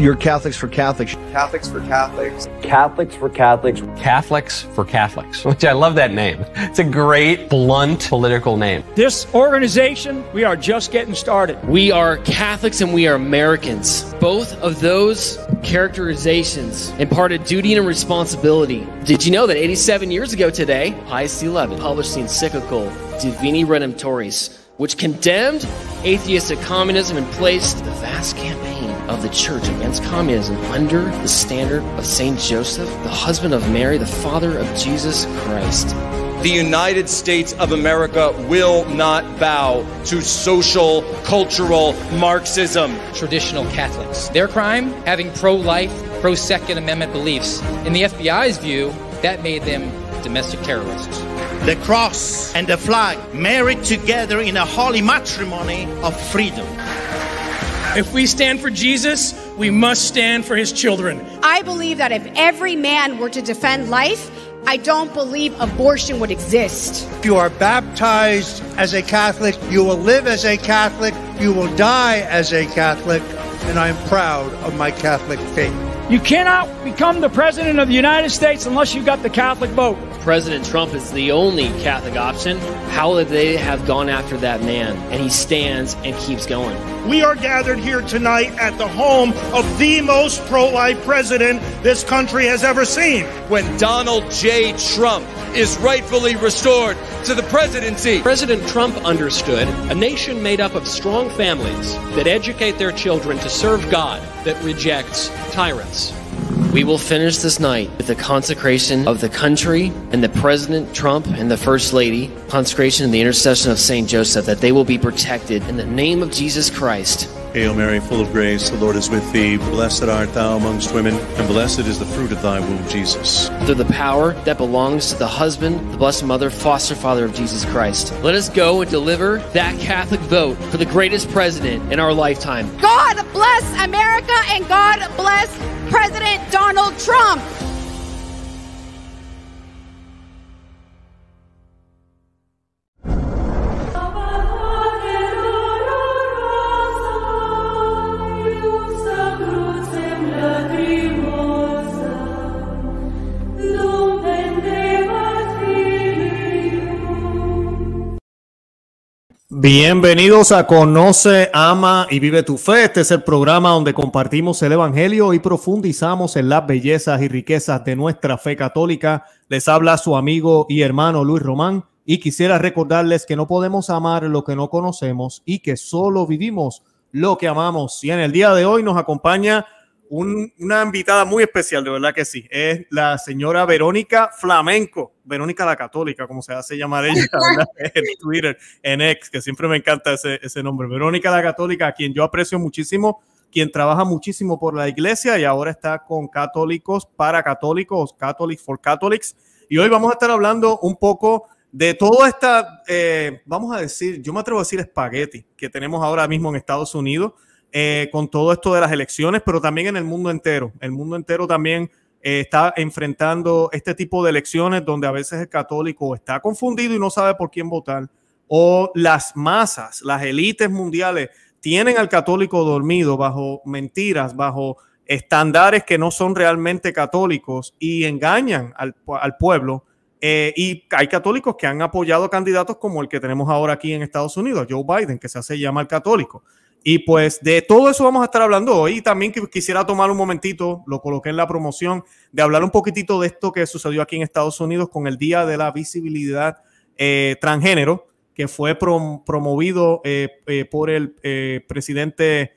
You're Catholics for Catholics. Catholics for Catholics. Catholics for Catholics. Catholics for Catholics, which I love that name. It's a great, blunt political name. This organization, we are just getting started. We are Catholics and we are Americans. Both of those characterizations impart a duty and a responsibility. Did you know that 87 years ago today, Pius XI published the encyclical Divini Redemptoris, which condemned atheistic communism and placed the vast campaign of the church against communism under the standard of St. Joseph, the husband of Mary, the father of Jesus Christ. The United States of America will not bow to social, cultural Marxism. Traditional Catholics. Their crime? Having pro life, pro Second Amendment beliefs. In the FBI's view, that made them domestic terrorists. The cross and the flag married together in a holy matrimony of freedom. If we stand for Jesus, we must stand for his children. I believe that if every man were to defend life, I don't believe abortion would exist. If you are baptized as a Catholic, you will live as a Catholic, you will die as a Catholic, and I am proud of my Catholic faith. You cannot become the President of the United States unless you've got the Catholic vote. President Trump is the only Catholic option, how would they have gone after that man? And he stands and keeps going. We are gathered here tonight at the home of the most pro life president this country has ever seen. When Donald J. Trump is rightfully restored to the presidency. President Trump understood a nation made up of strong families that educate their children to serve God that rejects tyrants. We will finish this night with the consecration of the country and the President Trump and the First Lady, consecration and the intercession of St. Joseph, that they will be protected in the name of Jesus Christ. Hail Mary, full of grace, the Lord is with thee. Blessed art thou amongst women, and blessed is the fruit of thy womb, Jesus. Through the power that belongs to the husband, the Blessed Mother, foster father of Jesus Christ, let us go and deliver that Catholic vote for the greatest president in our lifetime. God bless America and God bless President Donald Trump. Bienvenidos a Conoce, Ama y Vive tu Fe. Este es el programa donde compartimos el Evangelio y profundizamos en las bellezas y riquezas de nuestra fe católica. Les habla su amigo y hermano Luis Román y quisiera recordarles que no podemos amar lo que no conocemos y que solo vivimos lo que amamos. Y en el día de hoy nos acompaña una invitada muy especial, de verdad que sí. Es la señora Verónica Flamenco, Verónica la Católica, como se hace llamar ella en Twitter, en X, que siempre me encanta ese, ese nombre. Verónica la Católica, a quien yo aprecio muchísimo, quien trabaja muchísimo por la iglesia y ahora está con católicos para católicos, Catholics for Catholics. Y hoy vamos a estar hablando un poco de toda esta, eh, vamos a decir, yo me atrevo a decir espagueti que tenemos ahora mismo en Estados Unidos eh, con todo esto de las elecciones, pero también en el mundo entero. El mundo entero también eh, está enfrentando este tipo de elecciones donde a veces el católico está confundido y no sabe por quién votar, o las masas, las élites mundiales tienen al católico dormido bajo mentiras, bajo estándares que no son realmente católicos y engañan al, pueblo. Eh, y hay católicos que han apoyado candidatos como el que tenemos ahora aquí en Estados Unidos, Joe Biden, que se hace llamar católico. Y pues de todo eso vamos a estar hablando hoy. Y también quisiera tomar un momentito, lo coloqué en la promoción, de hablar un poquitito de esto que sucedió aquí en Estados Unidos con el Día de la Visibilidad eh, Transgénero, que fue promovido eh, eh, por el presidente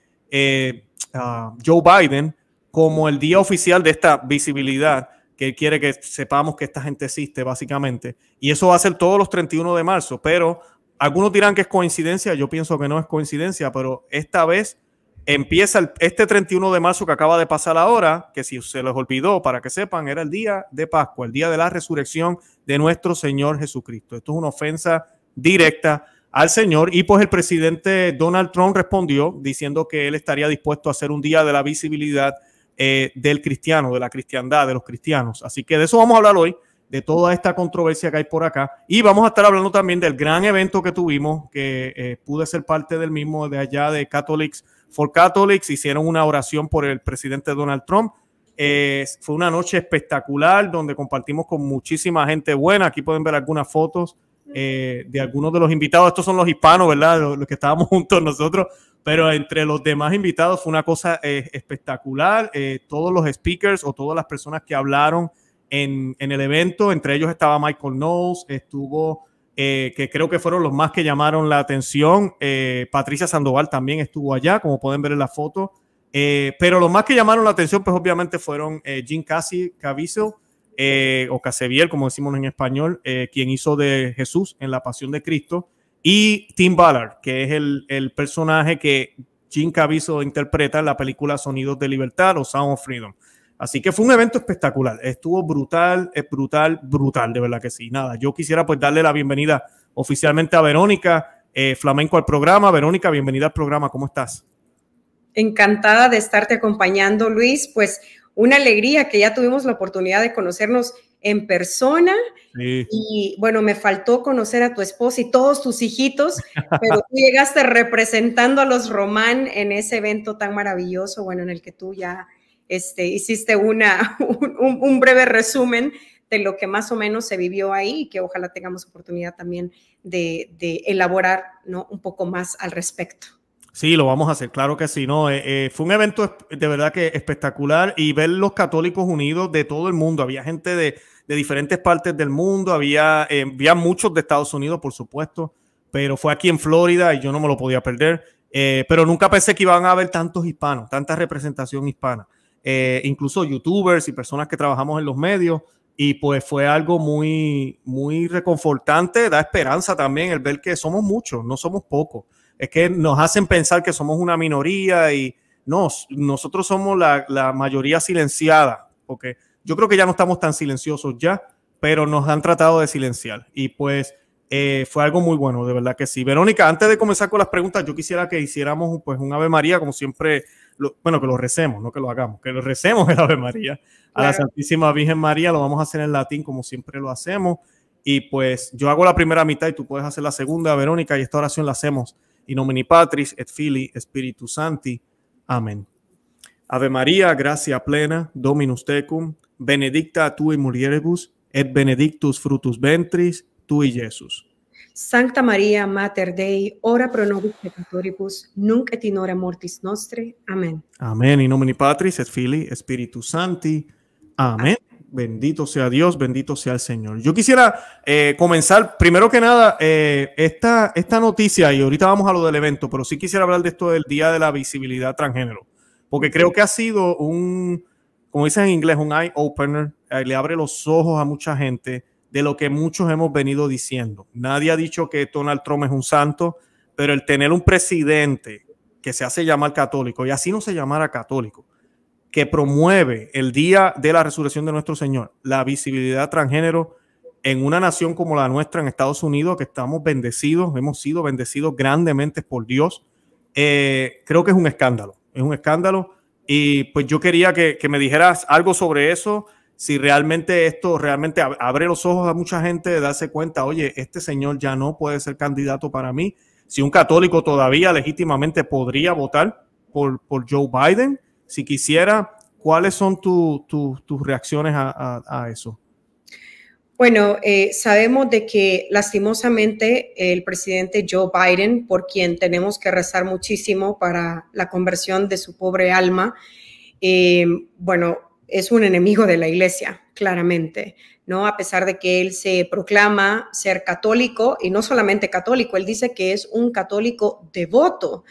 ah, Joe Biden como el día oficial de esta visibilidad, que quiere que sepamos que esta gente existe, básicamente. Y eso va a ser todos los 31 de marzo, pero algunos dirán que es coincidencia, yo pienso que no es coincidencia, pero esta vez empieza este 31 de marzo que acaba de pasar ahora, que si se les olvidó, para que sepan, era el día de Pascua, el día de la resurrección de nuestro Señor Jesucristo. Esto es una ofensa directa al Señor y pues el presidente Donald Trump respondió diciendo que él estaría dispuesto a hacer un día de la visibilidad eh, del cristiano, de la cristiandad, de los cristianos. Así que de eso vamos a hablar hoy de toda esta controversia que hay por acá. Y vamos a estar hablando también del gran evento que tuvimos, que eh, pude ser parte del mismo de allá de Catholics for Catholics. Hicieron una oración por el presidente Donald Trump. Eh, fue una noche espectacular donde compartimos con muchísima gente buena. Aquí pueden ver algunas fotos eh, de algunos de los invitados. Estos son los hispanos, ¿verdad? Los, los, que estábamos juntos nosotros. Pero entre los demás invitados fue una cosa espectacular. todos los speakers o todas las personas que hablaron en, el evento. Entre ellos estaba Michael Knowles, estuvo, eh, que creo que fueron los más que llamaron la atención. Eh, Patricia Sandoval también estuvo allá, como pueden ver en la foto. Eh, pero los más que llamaron la atención, pues obviamente fueron Jim Cavizo, Caviso o Caseviel, como decimos en español, quien hizo de Jesús en la Pasión de Cristo, y Tim Ballard, que es el, el personaje que Jim Cavizo interpreta en la película Sonidos de Libertad o Sound of Freedom. Así que fue un evento espectacular. Estuvo brutal, es brutal, brutal, de verdad que sí. Nada, yo quisiera pues darle la bienvenida oficialmente a Verónica eh, Flamenco al programa. Verónica, bienvenida al programa, ¿cómo estás? Encantada de estarte acompañando, Luis. Pues una alegría que ya tuvimos la oportunidad de conocernos en persona. Y bueno, me faltó conocer a tu esposa y todos tus hijitos, pero tú llegaste representando a los Román en ese evento tan maravilloso, bueno, en el que tú ya este, hiciste una, un, breve resumen de lo que más o menos se vivió ahí y que ojalá tengamos oportunidad también de, elaborar ¿no? un poco más al respecto. Sí, lo vamos a hacer, claro que sí. No, eh, eh, fue un evento de verdad que espectacular y ver los católicos unidos de todo el mundo. Había gente de, de diferentes partes del mundo, había, eh, había muchos de Estados Unidos, por supuesto, pero fue aquí en Florida y yo no me lo podía perder. pero nunca pensé que iban a haber tantos hispanos, tanta representación hispana. Eh, incluso youtubers y personas que trabajamos en los medios, y pues fue algo muy, muy reconfortante, da esperanza también el ver que somos muchos, no somos pocos. Es que nos hacen pensar que somos una minoría y no, nosotros somos la, mayoría silenciada, porque yo creo que ya no estamos tan silenciosos ya, pero nos han tratado de silenciar y pues eh, fue algo muy bueno, de verdad que sí. Verónica, antes de comenzar con las preguntas, yo quisiera que hiciéramos pues un Ave María, como siempre bueno, que lo recemos, no que lo hagamos, que lo recemos el Ave María. A la Santísima Virgen María lo vamos a hacer en latín como siempre lo hacemos. Y pues yo hago la primera mitad y tú puedes hacer la segunda, Verónica, y esta oración la hacemos. In Patris et fili, spiritus Santi. Amén. Ave María, gracia plena, Dominus tecum, benedicta tu y mulieribus et benedictus frutus ventris, tu y Jesús. Santa María Mater Dei, ora pro nobis peccatoribus, nunca et in hora mortis nostre. Amén. Amén. In nomine Patris et Filii et Spiritus Sancti. Amén. Bendito sea Dios, bendito sea el Señor. Yo quisiera eh, comenzar, primero que nada, eh, esta, esta noticia, y ahorita vamos a lo del evento, pero sí quisiera hablar de esto del Día de la Visibilidad Transgénero, porque creo que ha sido un, como dicen en inglés, un eye opener, eh, le abre los ojos a mucha gente de lo que muchos hemos venido diciendo. Nadie ha dicho que Donald Trump es un santo, pero el tener un presidente que se hace llamar católico, y así no se llamara católico, que promueve el día de la resurrección de nuestro Señor, la visibilidad transgénero en una nación como la nuestra, en Estados Unidos, que estamos bendecidos, hemos sido bendecidos grandemente por Dios, eh, creo que es un escándalo, es un escándalo. Y pues yo quería que me dijeras algo sobre eso si realmente esto realmente abre los ojos a mucha gente de darse cuenta, oye, este señor ya no puede ser candidato para mí. Si un católico todavía legítimamente podría votar por, por Joe Biden, si quisiera, ¿cuáles son tus reacciones a, eso? Bueno, eh, sabemos de que lastimosamente el presidente Joe Biden, por quien tenemos que rezar muchísimo para la conversión de su pobre alma, eh, bueno, es un enemigo de la iglesia, claramente, ¿no? A pesar de que él se proclama ser católico, y no solamente católico, él dice que es un católico devoto.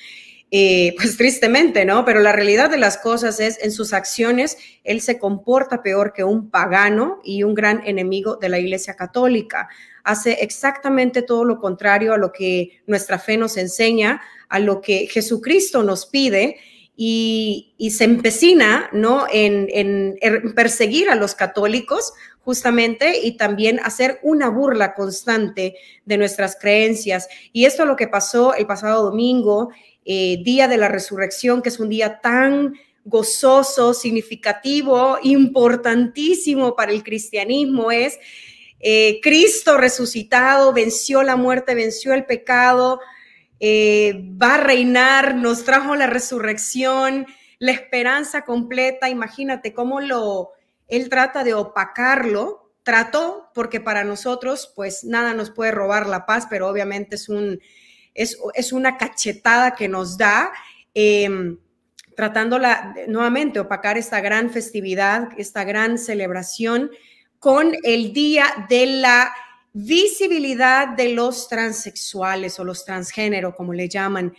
Eh, pues tristemente, ¿no? Pero la realidad de las cosas es, en sus acciones, él se comporta peor que un pagano y un gran enemigo de la Iglesia Católica. Hace exactamente todo lo contrario a lo que nuestra fe nos enseña, a lo que Jesucristo nos pide y, se empecina ¿no? En, perseguir a los católicos justamente y también hacer una burla constante de nuestras creencias. Y esto es lo que pasó el pasado domingo, eh, Día de la Resurrección, que es un día tan gozoso, significativo, importantísimo para el cristianismo, es eh, Cristo resucitado, venció la muerte, venció el pecado, eh, va a reinar, nos trajo la resurrección, la esperanza completa. Imagínate cómo lo, él trata de opacarlo, trató, porque para nosotros, pues nada nos puede robar la paz, pero obviamente es, un, es una cachetada que nos da. tratando em, tratándola nuevamente, opacar esta gran festividad, esta gran celebración con el Día de la visibilidad de los transexuales o los transgénero, como le llaman.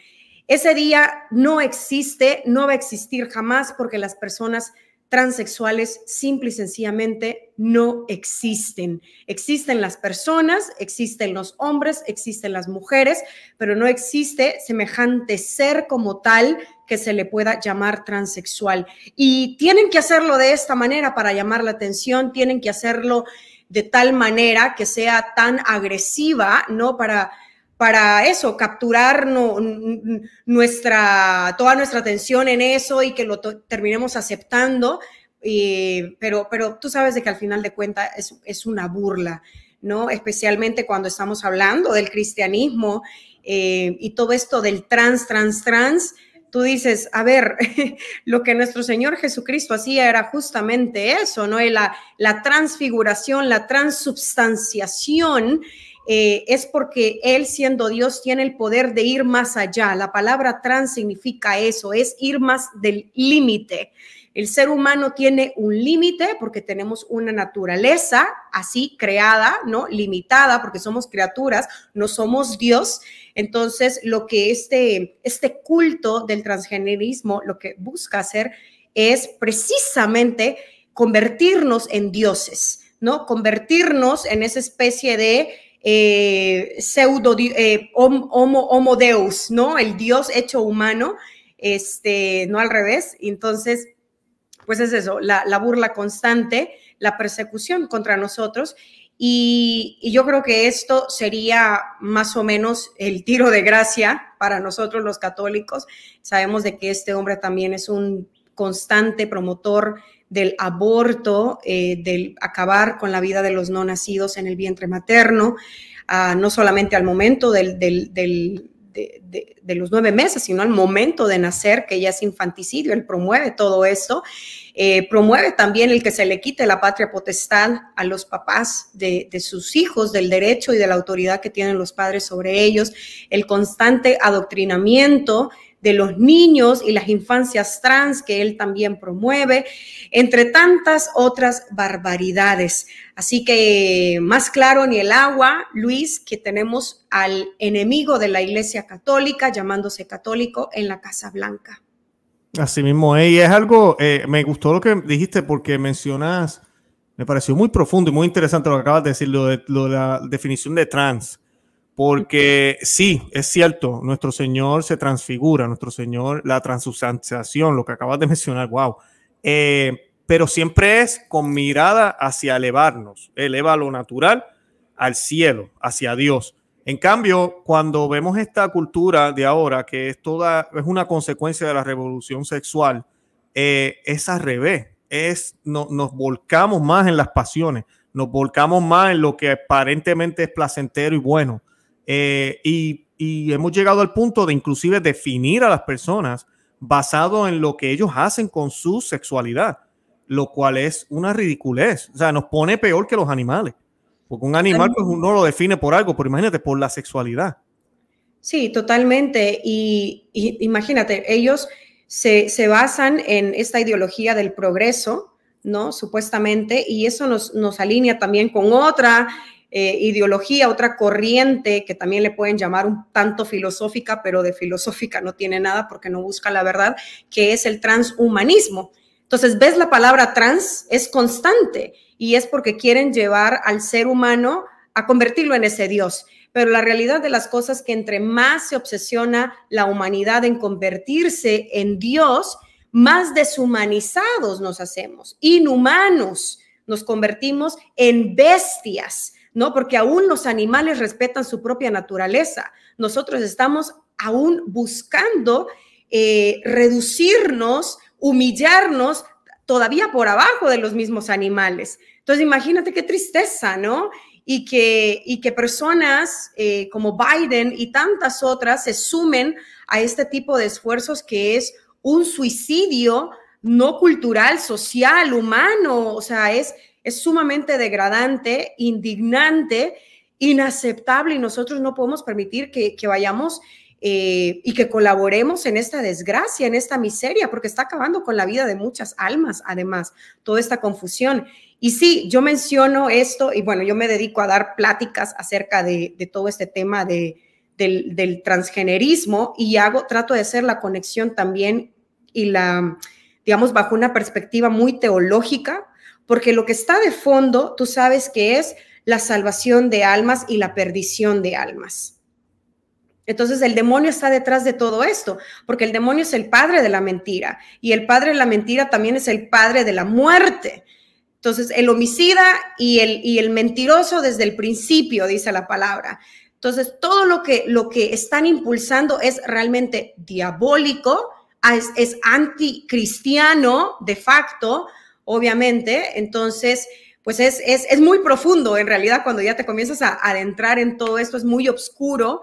Ese día no existe, no va a existir jamás porque las personas transexuales simple y sencillamente no existen. Existen las personas, existen los hombres, existen las mujeres, pero no existe semejante ser como tal que se le pueda llamar transexual. Y tienen que hacerlo de esta manera para llamar la atención, tienen que hacerlo de tal manera que sea tan agresiva, ¿no? Para, para eso, capturar nuestra, toda nuestra atención en eso y que lo terminemos aceptando, pero, pero tú sabes de que al final de cuentas es, una burla, ¿no? Especialmente cuando estamos hablando del cristianismo eh, y todo esto del trans, trans, trans tú dices, a ver, lo que nuestro Señor Jesucristo hacía era justamente eso, ¿no? la, transfiguración, la transubstanciación. Eh, es porque Él siendo Dios tiene el poder de ir más allá. La palabra trans significa eso, es ir más del límite. El ser humano tiene un límite porque tenemos una naturaleza así creada, ¿no? Limitada porque somos criaturas, no somos Dios. Entonces, lo que este, este culto del transgenerismo lo que busca hacer es precisamente convertirnos en dioses, ¿no? Convertirnos en esa especie de eh, pseudo eh, homo, deus, ¿no? El dios hecho humano, este, no al revés. Entonces, pues es eso, la, burla constante, la persecución contra nosotros. Y, yo creo que esto sería más o menos el tiro de gracia para nosotros los católicos. Sabemos de que este hombre también es un constante promotor del aborto, eh, del acabar con la vida de los no nacidos en el vientre materno, ah, no solamente al momento del de, los nueve meses, sino al momento de nacer, que ya es infanticidio. Él promueve todo esto. Eh, promueve también el que se le quite la patria potestad a los papás de, sus hijos, del derecho y de la autoridad que tienen los padres sobre ellos. El constante adoctrinamiento de los niños y las infancias trans que él también promueve, entre tantas otras barbaridades. Así que más claro ni el agua, Luis, que tenemos al enemigo de la Iglesia Católica llamándose católico en la Casa Blanca. Así mismo, eh, y es algo, eh, me gustó lo que dijiste porque mencionas, me pareció muy profundo y muy interesante lo que acabas de decir, lo de la definición de trans porque sí, es cierto, nuestro Señor se transfigura, nuestro Señor, la transubstanciación, lo que acabas de mencionar, wow. Eh, pero siempre es con mirada hacia elevarnos, eleva lo natural al cielo, hacia Dios. En cambio, cuando vemos esta cultura de ahora, que es toda, es una consecuencia de la revolución sexual, eh, es al revés, es, nos volcamos más en las pasiones, nos volcamos más en lo que aparentemente es placentero y bueno eh, y, hemos llegado al punto de inclusive definir a las personas basado en lo que ellos hacen con su sexualidad, lo cual es una ridiculez. O sea, nos pone peor que los animales. Porque un animal, pues, no uno lo define por algo, pero imagínate, por la sexualidad. Sí, totalmente. Y, y imagínate, ellos se, se, basan en esta ideología del progreso, ¿no? Supuestamente, y eso nos, nos alinea también con otra eh, ideología, otra corriente que también le pueden llamar un tanto filosófica, pero de filosófica no tiene nada porque no busca la verdad, que es el transhumanismo. Entonces, ves la palabra trans, es constante y es porque quieren llevar al ser humano a convertirlo en ese Dios. Pero la realidad de las cosas que entre más se obsesiona la humanidad en convertirse en Dios, más deshumanizados nos hacemos, inhumanos, nos convertimos en bestias ¿no? Porque aún los animales respetan su propia naturaleza. Nosotros estamos aún buscando eh, reducirnos, humillarnos todavía por abajo de los mismos animales. Entonces, imagínate qué tristeza, ¿no? Y que, que personas eh, como Biden y tantas otras se sumen a este tipo de esfuerzos que es un suicidio no cultural, social, humano, o sea, es es sumamente degradante, indignante, inaceptable y nosotros no podemos permitir que, vayamos eh, y que colaboremos en esta desgracia, en esta miseria, porque está acabando con la vida de muchas almas, además, toda esta confusión. Y sí, yo menciono esto y bueno, yo me dedico a dar pláticas acerca de, todo este tema de, del, del, transgenerismo y hago, trato de hacer la conexión también y la, digamos, bajo una perspectiva muy teológica, porque lo que está de fondo, tú sabes que es la salvación de almas y la perdición de almas. Entonces el demonio está detrás de todo esto, porque el demonio es el padre de la mentira y el padre de la mentira también es el padre de la muerte. Entonces el homicida y el, y el mentiroso desde el principio, dice la palabra. Entonces todo lo que, lo que están impulsando es realmente diabólico, es, es anticristiano de facto, obviamente. Entonces, pues es, muy profundo en realidad cuando ya te comienzas a adentrar en todo esto, es muy oscuro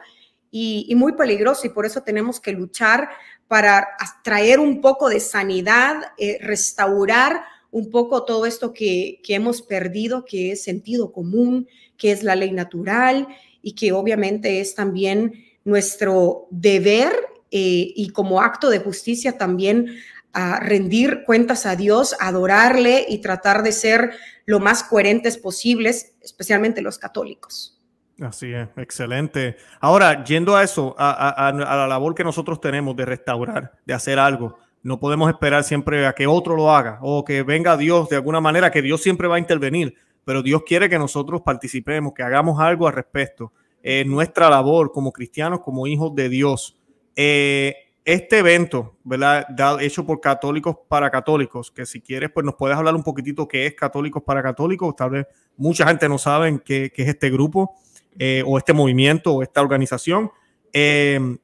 y, muy peligroso y por eso tenemos que luchar para traer un poco de sanidad, eh, restaurar un poco todo esto que, hemos perdido, que es sentido común, que es la ley natural y que obviamente es también nuestro deber eh, y como acto de justicia también a rendir cuentas a Dios, adorarle y tratar de ser lo más coherentes posibles, especialmente los católicos. Así es, excelente. Ahora, yendo a eso, a, la labor que nosotros tenemos de restaurar, de hacer algo, no podemos esperar siempre a que otro lo haga o que venga Dios de alguna manera, que Dios siempre va a intervenir, pero Dios quiere que nosotros participemos, que hagamos algo al respecto. Eh, nuestra labor como cristianos, como hijos de Dios, eh, este evento, ¿verdad? hecho por católicos para católicos, que si quieres, pues nos puedes hablar un poquitito qué es Católicos para Católicos. Tal vez mucha gente no sabe qué, es este grupo eh, o este movimiento o esta organización. Em,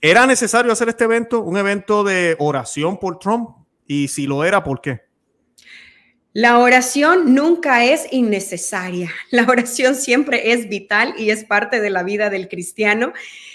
¿Era necesario hacer este evento, un evento de oración por Trump? Y si lo era, ¿por qué? La oración nunca es innecesaria. La oración siempre es vital y es parte de la vida del cristiano.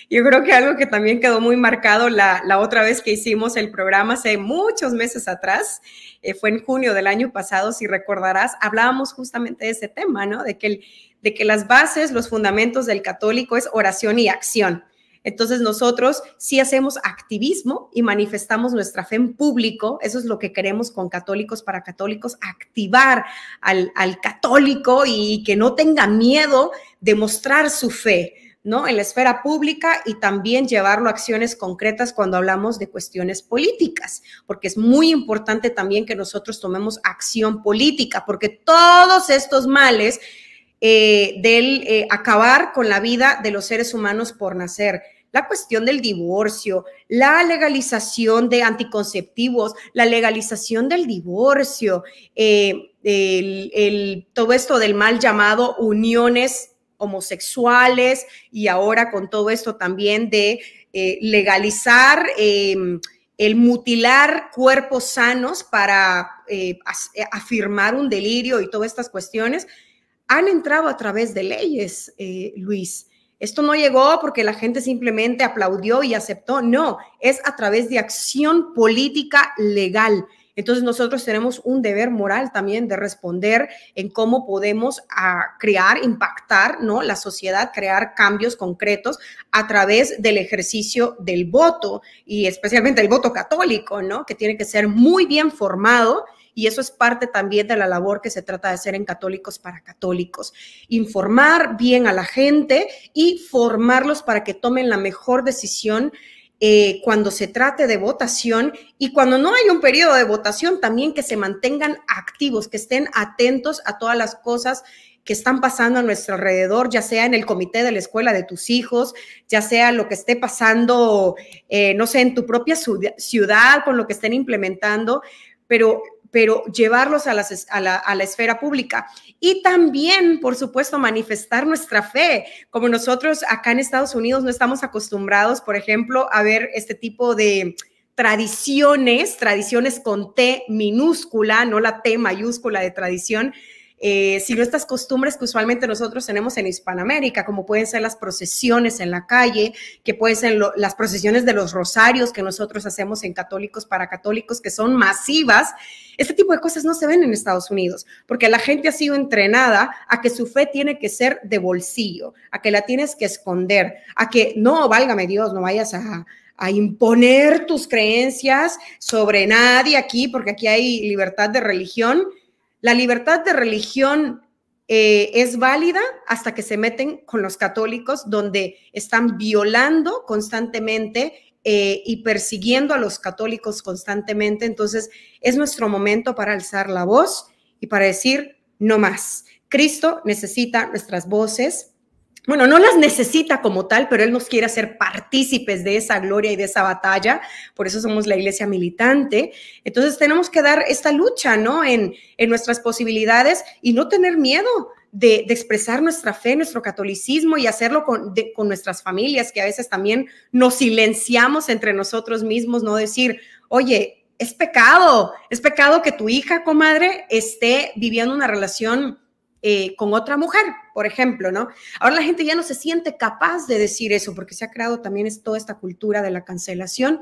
Yo creo que algo que también quedó muy marcado la, otra vez que hicimos el programa hace muchos meses atrás, eh, fue en junio del año pasado, si recordarás, hablábamos justamente de ese tema, ¿no? De que, de que las bases, los fundamentos del católico es oración y acción. Entonces nosotros sí hacemos activismo y manifestamos nuestra fe en público. Eso es lo que queremos con católicos para católicos, activar al, católico y que no tenga miedo de mostrar su fe. ¿no? En la esfera pública y también llevarlo a acciones concretas cuando hablamos de cuestiones políticas, porque es muy importante también que nosotros tomemos acción política, porque todos estos males eh, del eh, acabar con la vida de los seres humanos por nacer, la cuestión del divorcio, la legalización de anticonceptivos, la legalización del divorcio, eh, el, todo esto del mal llamado uniones homosexuales y ahora con todo esto también de eh, legalizar em, el mutilar cuerpos sanos para eh, afirmar un delirio y todas estas cuestiones, han entrado a través de leyes, Luis. Esto no llegó porque la gente simplemente aplaudió y aceptó. No, es a través de acción política legal. Entonces nosotros tenemos un deber moral también de responder en cómo podemos ah, crear, impactar ¿no? la sociedad, crear cambios concretos a través del ejercicio del voto y especialmente el voto católico, ¿no? que tiene que ser muy bien formado y eso es parte también de la labor que se trata de hacer en Católicos para Católicos. Informar bien a la gente y formarlos para que tomen la mejor decisión eh, cuando se trate de votación y cuando no hay un periodo de votación, también que se mantengan activos, que estén atentos a todas las cosas que están pasando a nuestro alrededor, ya sea en el comité de la escuela de tus hijos, ya sea lo que esté pasando, eh, no sé, en tu propia ciudad, con lo que estén implementando, pero pero llevarlos a, a, la, la, esfera pública. Y también, por supuesto, manifestar nuestra fe, como nosotros acá en Estados Unidos no estamos acostumbrados, por ejemplo, a ver este tipo de tradiciones, tradiciones con T minúscula, no la T mayúscula de tradición, eh, sino estas costumbres que usualmente nosotros tenemos en Hispanoamérica, como pueden ser las procesiones en la calle, que pueden ser las procesiones de los rosarios que nosotros hacemos en católicos para católicos, que son masivas. Este tipo de cosas no se ven en Estados Unidos, porque la gente ha sido entrenada a que su fe tiene que ser de bolsillo, a que la tienes que esconder, a que no, válgame Dios, no vayas a imponer tus creencias sobre nadie aquí, porque aquí hay libertad de religión la libertad de religión eh, es válida hasta que se meten con los católicos, donde están violando constantemente eh, y persiguiendo a los católicos constantemente. Entonces, es nuestro momento para alzar la voz y para decir, no más. Cristo necesita nuestras voces bueno, no las necesita como tal, pero Él nos quiere hacer partícipes de esa gloria y de esa batalla. Por eso somos la iglesia militante. Entonces tenemos que dar esta lucha, ¿no? En, nuestras posibilidades y no tener miedo de, expresar nuestra fe, nuestro catolicismo y hacerlo con, con, nuestras familias, que a veces también nos silenciamos entre nosotros mismos, no decir, oye, es pecado, es pecado que tu hija, comadre, esté viviendo una relación eh, con otra mujer, por ejemplo, ¿no? Ahora la gente ya no se siente capaz de decir eso porque se ha creado también toda esta cultura de la cancelación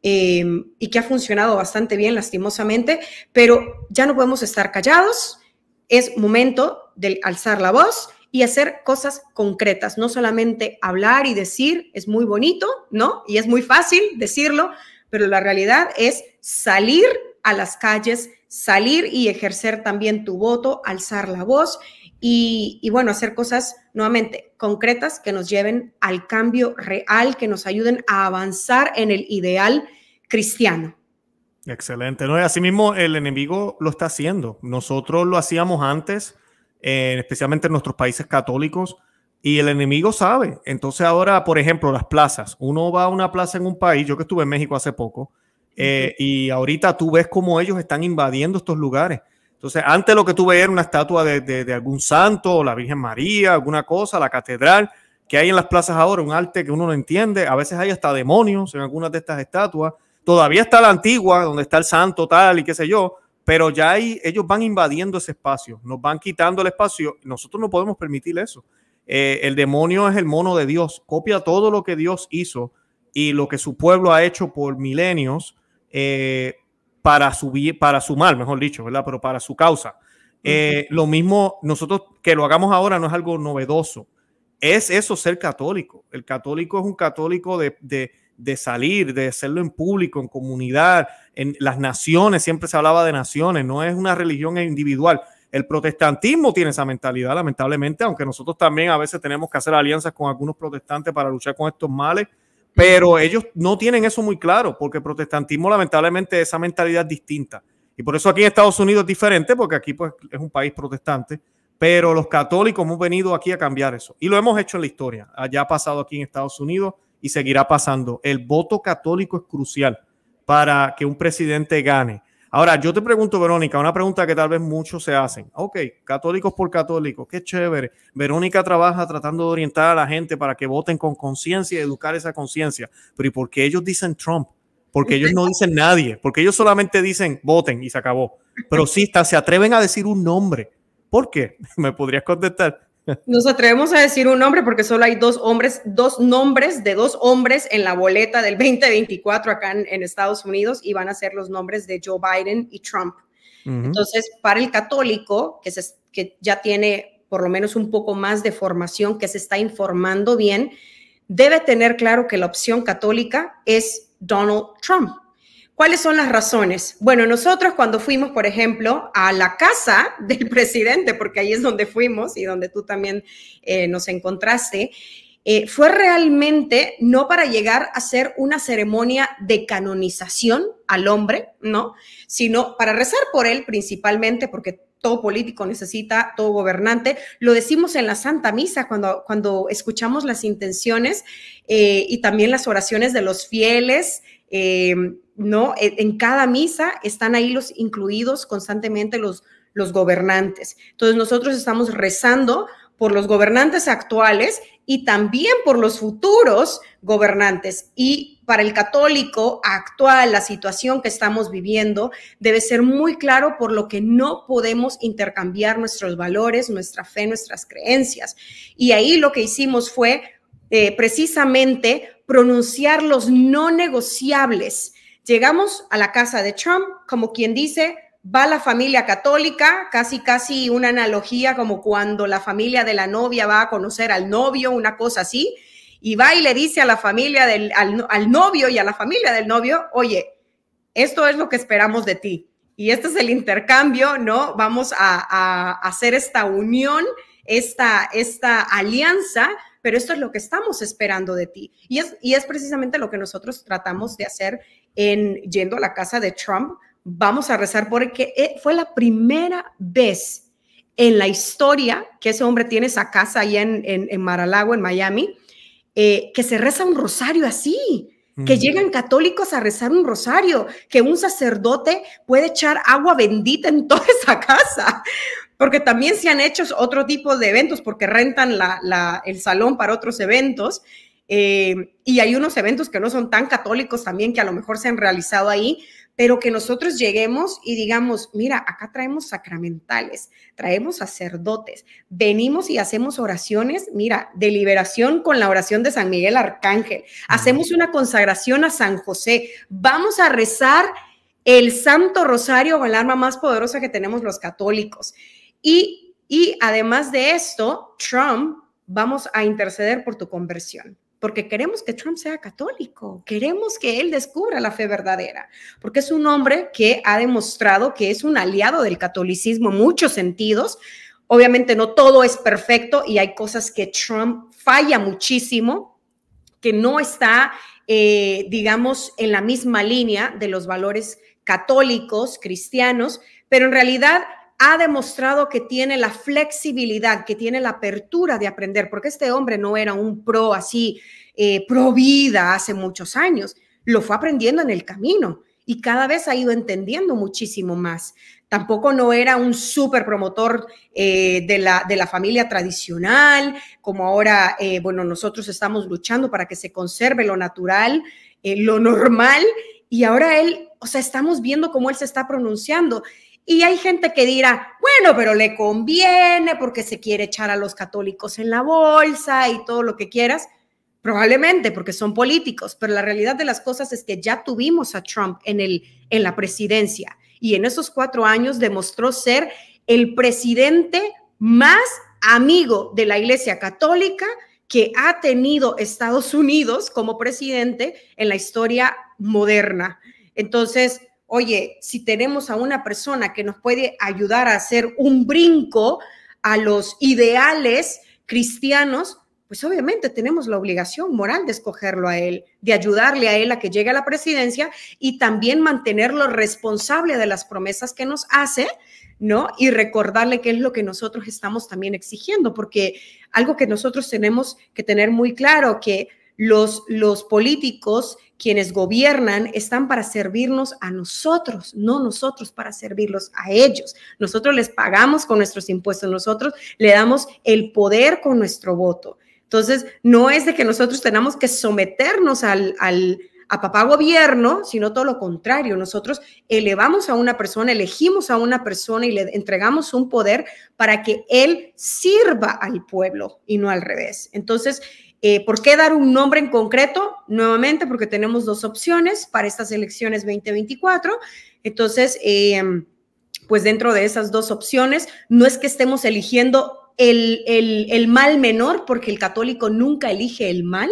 em, y que ha funcionado bastante bien, lastimosamente, pero ya no podemos estar callados, es momento de alzar la voz y hacer cosas concretas, no solamente hablar y decir, es muy bonito, ¿no? Y es muy fácil decirlo, pero la realidad es salir a las calles, salir y ejercer también tu voto, alzar la voz y, bueno, hacer cosas nuevamente concretas que nos lleven al cambio real, que nos ayuden a avanzar en el ideal cristiano. Excelente. No, asimismo, el enemigo lo está haciendo. Nosotros lo hacíamos antes, eh, especialmente en nuestros países católicos, y el enemigo sabe. Entonces ahora, por ejemplo, las plazas. Uno va a una plaza en un país, yo que estuve en México hace poco, eh, y ahorita tú ves cómo ellos están invadiendo estos lugares. Entonces, antes lo que tú veías era una estatua de, algún santo, o la Virgen María, alguna cosa, la catedral, que hay en las plazas ahora, un arte que uno no entiende. A veces hay hasta demonios en algunas de estas estatuas. Todavía está la antigua, donde está el santo tal y qué sé yo, pero ya ahí ellos van invadiendo ese espacio, nos van quitando el espacio. Nosotros no podemos permitir eso. Eh, el demonio es el mono de Dios, copia todo lo que Dios hizo y lo que su pueblo ha hecho por milenios eh, para subir, para sumar, mejor dicho, ¿verdad? Pero para su causa. Eh, lo mismo, nosotros que lo hagamos ahora no es algo novedoso. Es eso ser católico. El católico es un católico de, de salir, de hacerlo en público, en comunidad, en las naciones, siempre se hablaba de naciones, no es una religión individual. El protestantismo tiene esa mentalidad, lamentablemente, aunque nosotros también a veces tenemos que hacer alianzas con algunos protestantes para luchar con estos males, pero ellos no tienen eso muy claro, porque el protestantismo lamentablemente esa mentalidad distinta. Y por eso aquí en Estados Unidos es diferente, porque aquí pues, es un país protestante, pero los católicos hemos venido aquí a cambiar eso. Y lo hemos hecho en la historia. Allá ah, ha pasado aquí en Estados Unidos y seguirá pasando. El voto católico es crucial para que un presidente gane. Ahora, yo te pregunto, Verónica, una pregunta que tal vez muchos se hacen. Ok, católicos por católicos, qué chévere. Verónica trabaja tratando de orientar a la gente para que voten con conciencia y educar esa conciencia. Pero ¿y por qué ellos dicen Trump? Porque ellos no dicen nadie, porque ellos solamente dicen voten y se acabó. Pero sí, se atreven a decir un nombre. ¿Por qué? Me podrías contestar. Nos atrevemos a decir un nombre porque solo hay dos hombres, dos nombres de dos hombres en la boleta del 2024 acá en, Estados Unidos y van a ser los nombres de Joe Biden y Trump. Entonces, para el católico, que, que ya tiene por lo menos un poco más de formación, que se está informando bien, debe tener claro que la opción católica es Donald Trump. ¿Cuáles son las razones? Bueno, nosotros cuando fuimos, por ejemplo, a la casa del presidente, porque ahí es donde fuimos y donde tú también eh, nos encontraste, eh, fue realmente no para llegar a hacer una ceremonia de canonización al hombre, ¿no? Sino para rezar por él principalmente, porque todo político necesita, todo gobernante. Lo decimos en la Santa Misa cuando, cuando escuchamos las intenciones eh, y también las oraciones de los fieles eh, ¿no? E, en cada misa están ahí los incluidos constantemente los, los gobernantes. Entonces nosotros estamos rezando por los gobernantes actuales y también por los futuros gobernantes. Y para el católico actual, la situación que estamos viviendo debe ser muy claro por lo que no podemos intercambiar nuestros valores, nuestra fe, nuestras creencias. Y ahí lo que hicimos fue eh, precisamente pronunciar los no negociables. Llegamos a la casa de Trump, como quien dice, va la familia católica, casi casi una analogía como cuando la familia de la novia va a conocer al novio, una cosa así, y va y le dice a la familia del al, novio y a la familia del novio, oye, esto es lo que esperamos de ti. Y este es el intercambio, ¿no? Vamos a hacer esta unión esta, esta alianza, pero esto es lo que estamos esperando de ti. Y es, y es precisamente lo que nosotros tratamos de hacer en yendo a la casa de Trump. Vamos a rezar porque eh, fue la primera vez en la historia que ese hombre tiene esa casa allá en, en, en Maralago, en Miami, eh, que se reza un rosario así, que llegan católicos a rezar un rosario, que un sacerdote puede echar agua bendita en toda esa casa porque también se han hecho otro tipo de eventos, porque rentan el salón para otros eventos. Eh, y hay unos eventos que no son tan católicos también, que a lo mejor se han realizado ahí, pero que nosotros lleguemos y digamos, mira, acá traemos sacramentales, traemos sacerdotes, venimos y hacemos oraciones, mira, de liberación con la oración de San Miguel Arcángel, hacemos una consagración a San José, vamos a rezar el Santo Rosario con el arma más poderosa que tenemos los católicos. Y, además de esto, Trump, vamos a interceder por tu conversión porque queremos que Trump sea católico, queremos que él descubra la fe verdadera, porque es un hombre que ha demostrado que es un aliado del catolicismo en muchos sentidos. Obviamente no todo es perfecto y hay cosas que Trump falla muchísimo, que no está, eh, digamos, en la misma línea de los valores católicos, cristianos, pero en realidad ha demostrado que tiene la flexibilidad, que tiene la apertura de aprender, porque este hombre no era un pro así, eh, pro vida hace muchos años, lo fue aprendiendo en el camino y cada vez ha ido entendiendo muchísimo más. Tampoco no era un súper promotor eh, de, la, de, la, familia tradicional, como ahora, eh, bueno, nosotros estamos luchando para que se conserve lo natural, eh, lo normal, y ahora él, o sea, estamos viendo cómo él se está pronunciando y hay gente que dirá, bueno, pero le conviene porque se quiere echar a los católicos en la bolsa y todo lo que quieras. Probablemente porque son políticos, pero la realidad de las cosas es que ya tuvimos a Trump en, el, en la presidencia y en esos cuatro años demostró ser el presidente más amigo de la Iglesia Católica que ha tenido Estados Unidos como presidente en la historia moderna. Entonces, oye, si tenemos a una persona que nos puede ayudar a hacer un brinco a los ideales cristianos, pues obviamente tenemos la obligación moral de escogerlo a él, de ayudarle a él a que llegue a la presidencia y también mantenerlo responsable de las promesas que nos hace, ¿no? Y recordarle qué es lo que nosotros estamos también exigiendo, porque algo que nosotros tenemos que tener muy claro, que los, políticos, quienes gobiernan, están para servirnos a nosotros, no nosotros para servirlos a ellos. Nosotros les pagamos con nuestros impuestos, nosotros le damos el poder con nuestro voto. Entonces, no es de que nosotros tenemos que someternos al, a papá gobierno, sino todo lo contrario. Nosotros elevamos a una persona, elegimos a una persona y le entregamos un poder para que él sirva al pueblo y no al revés. Entonces, eh, ¿Por qué dar un nombre en concreto? Nuevamente, porque tenemos dos opciones para estas elecciones 2024. Entonces, em, pues dentro de esas dos opciones, no es que estemos eligiendo el, mal menor, porque el católico nunca elige el mal,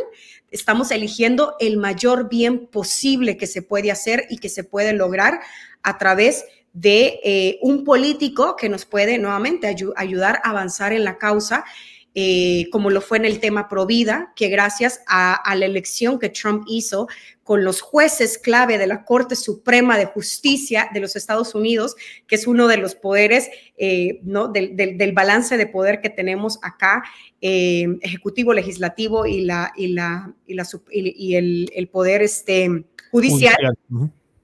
estamos eligiendo el mayor bien posible que se puede hacer y que se puede lograr a través de eh, un político que nos puede nuevamente ayudar a avanzar en la causa eh, como lo fue en el tema Provida, que gracias a, la elección que Trump hizo con los jueces clave de la Corte Suprema de Justicia de los Estados Unidos, que es uno de los poderes eh, ¿no? del, del, balance de poder que tenemos acá, eh, ejecutivo, legislativo y, la, y, la, y, la, y el, poder este, judicial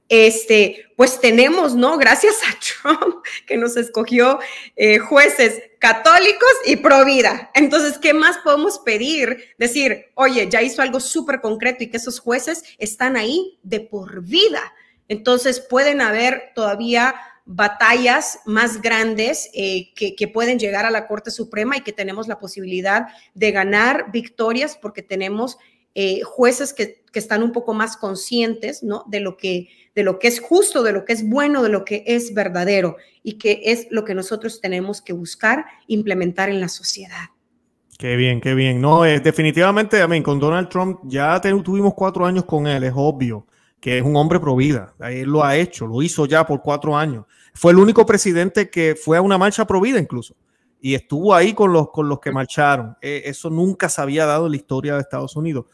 este, pues tenemos, ¿no? Gracias a Trump que nos escogió eh, jueces católicos y pro vida. Entonces, ¿qué más podemos pedir? Decir, oye, ya hizo algo súper concreto y que esos jueces están ahí de por vida. Entonces, pueden haber todavía batallas más grandes eh, que, pueden llegar a la Corte Suprema y que tenemos la posibilidad de ganar victorias porque tenemos eh, jueces que, que, están un poco más conscientes ¿no? de, lo que, de lo que es justo, de lo que es bueno, de lo que es verdadero y que es lo que nosotros tenemos que buscar implementar en la sociedad. Qué bien, qué bien. No, eh, definitivamente, con Donald Trump ya tuvimos cuatro años con él, es obvio que es un hombre pro vida. Él lo ha hecho, lo hizo ya por cuatro años. Fue el único presidente que fue a una marcha pro vida incluso. Y estuvo ahí con los, con los que marcharon. Eh, eso nunca se había dado en la historia de Estados Unidos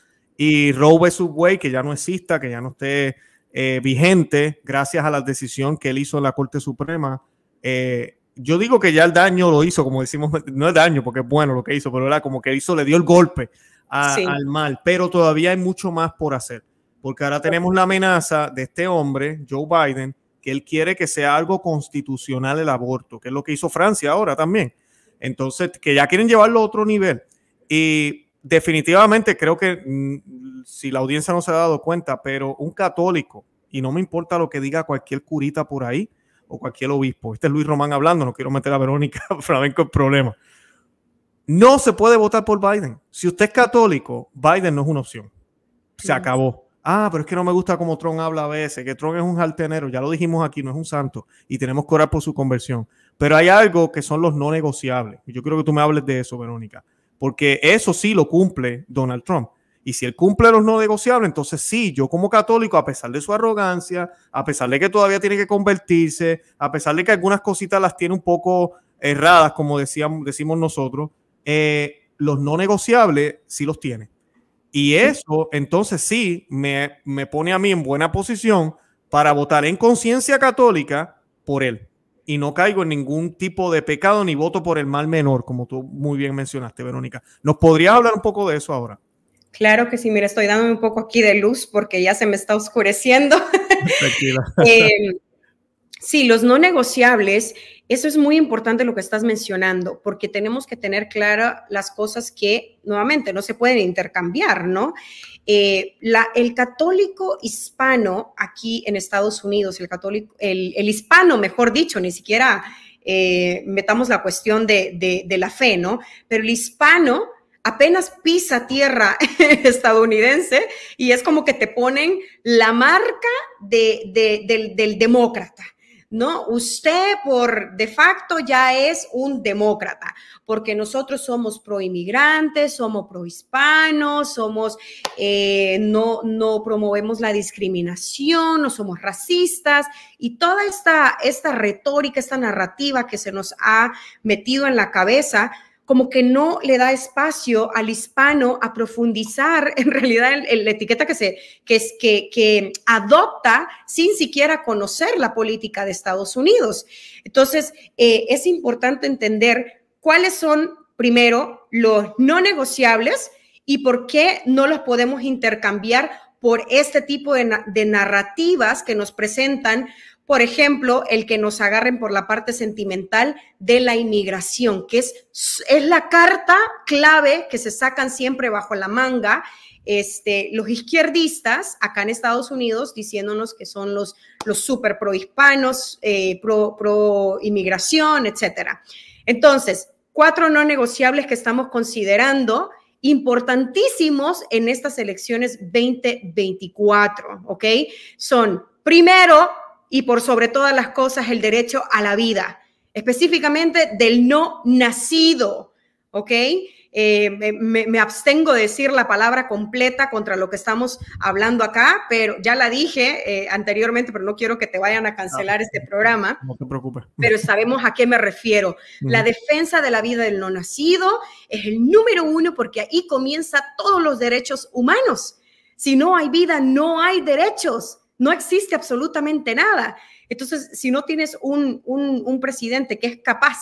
y Roe vs. Wade, que ya no exista, que ya no esté eh, vigente, gracias a la decisión que él hizo en la Corte Suprema. Eh, yo digo que ya el daño lo hizo, como decimos, no es daño porque es bueno lo que hizo, pero era como que hizo, le dio el golpe al mal, pero todavía hay mucho más por hacer, porque ahora tenemos la amenaza de este hombre, Joe Biden, que él quiere que sea algo constitucional el aborto, que es lo que hizo Francia ahora también. Entonces, que ya quieren llevarlo a otro nivel. Y definitivamente creo que mm, si la audiencia no se ha dado cuenta, pero un católico, y no me importa lo que diga cualquier curita por ahí o cualquier obispo, este es Luis Román hablando, no quiero meter a Verónica Flamenco en problemas. No se puede votar por Biden. Si usted es católico, Biden no es una opción. Se mm. acabó. Ah, pero es que no me gusta como Trump habla a veces, que Trump es un jaltenero, ya lo dijimos aquí, no es un santo y tenemos que orar por su conversión. Pero hay algo que son los no negociables. Yo creo que tú me hables de eso, Verónica porque eso sí lo cumple Donald Trump. Y si él cumple los no negociables, entonces sí, yo como católico, a pesar de su arrogancia, a pesar de que todavía tiene que convertirse, a pesar de que algunas cositas las tiene un poco erradas, como decíamos, decimos nosotros, eh, los no negociables sí los tiene. Y eso entonces sí me, me pone a mí en buena posición para votar en conciencia católica por él y no caigo en ningún tipo de pecado ni voto por el mal menor, como tú muy bien mencionaste, Verónica. ¿Nos podrías hablar un poco de eso ahora? Claro que sí, mira, estoy dando un poco aquí de luz porque ya se me está oscureciendo. Em, sí, los no negociables eso es muy importante lo que estás mencionando, porque tenemos que tener claras las cosas que, nuevamente, no se pueden intercambiar, ¿no? Eh, el católico hispano aquí en Estados Unidos, el católico, el, hispano, mejor dicho, ni siquiera eh, metamos la cuestión de, la fe, ¿no? Pero el hispano apenas pisa tierra estadounidense y es como que te ponen la marca del, del, demócrata, ¿no? Usted por de facto ya es un demócrata, porque nosotros somos inmigrantes, somos hispanos, somos, eh, no, no promovemos la discriminación, no somos racistas, y toda esta, esta retórica, esta narrativa que se nos ha metido en la cabeza, como que no le da espacio al hispano a profundizar en realidad en, la etiqueta que, se, que, es, que, adopta sin siquiera conocer la política de Estados Unidos. Entonces, eh, es importante entender cuáles son, primero, los no negociables y por qué no los podemos intercambiar por este tipo de narrativas que nos presentan por ejemplo, el que nos agarren por la parte sentimental de la inmigración, que es, es la carta clave que se sacan siempre bajo la manga este, los izquierdistas acá en Estados Unidos diciéndonos que son los, los super prohispanos, eh, pro, pro inmigración, etcétera. Entonces, cuatro no negociables que estamos considerando importantísimos en estas elecciones 2024, ¿ok? Son, primero, y por sobre todas las cosas el derecho a la vida, específicamente del no nacido, ¿ok? Eh, me, abstengo de decir la palabra completa contra lo que estamos hablando acá, pero ya la dije eh, anteriormente, pero no quiero que te vayan a ah, cancelar este programa. No te preocupes. Pero sabemos a qué me refiero. La defensa de la vida del no nacido es el número uno porque ahí comienza todos los derechos humanos. Si no hay vida, no hay derechos no existe absolutamente nada. Entonces, si no tienes un, presidente que es capaz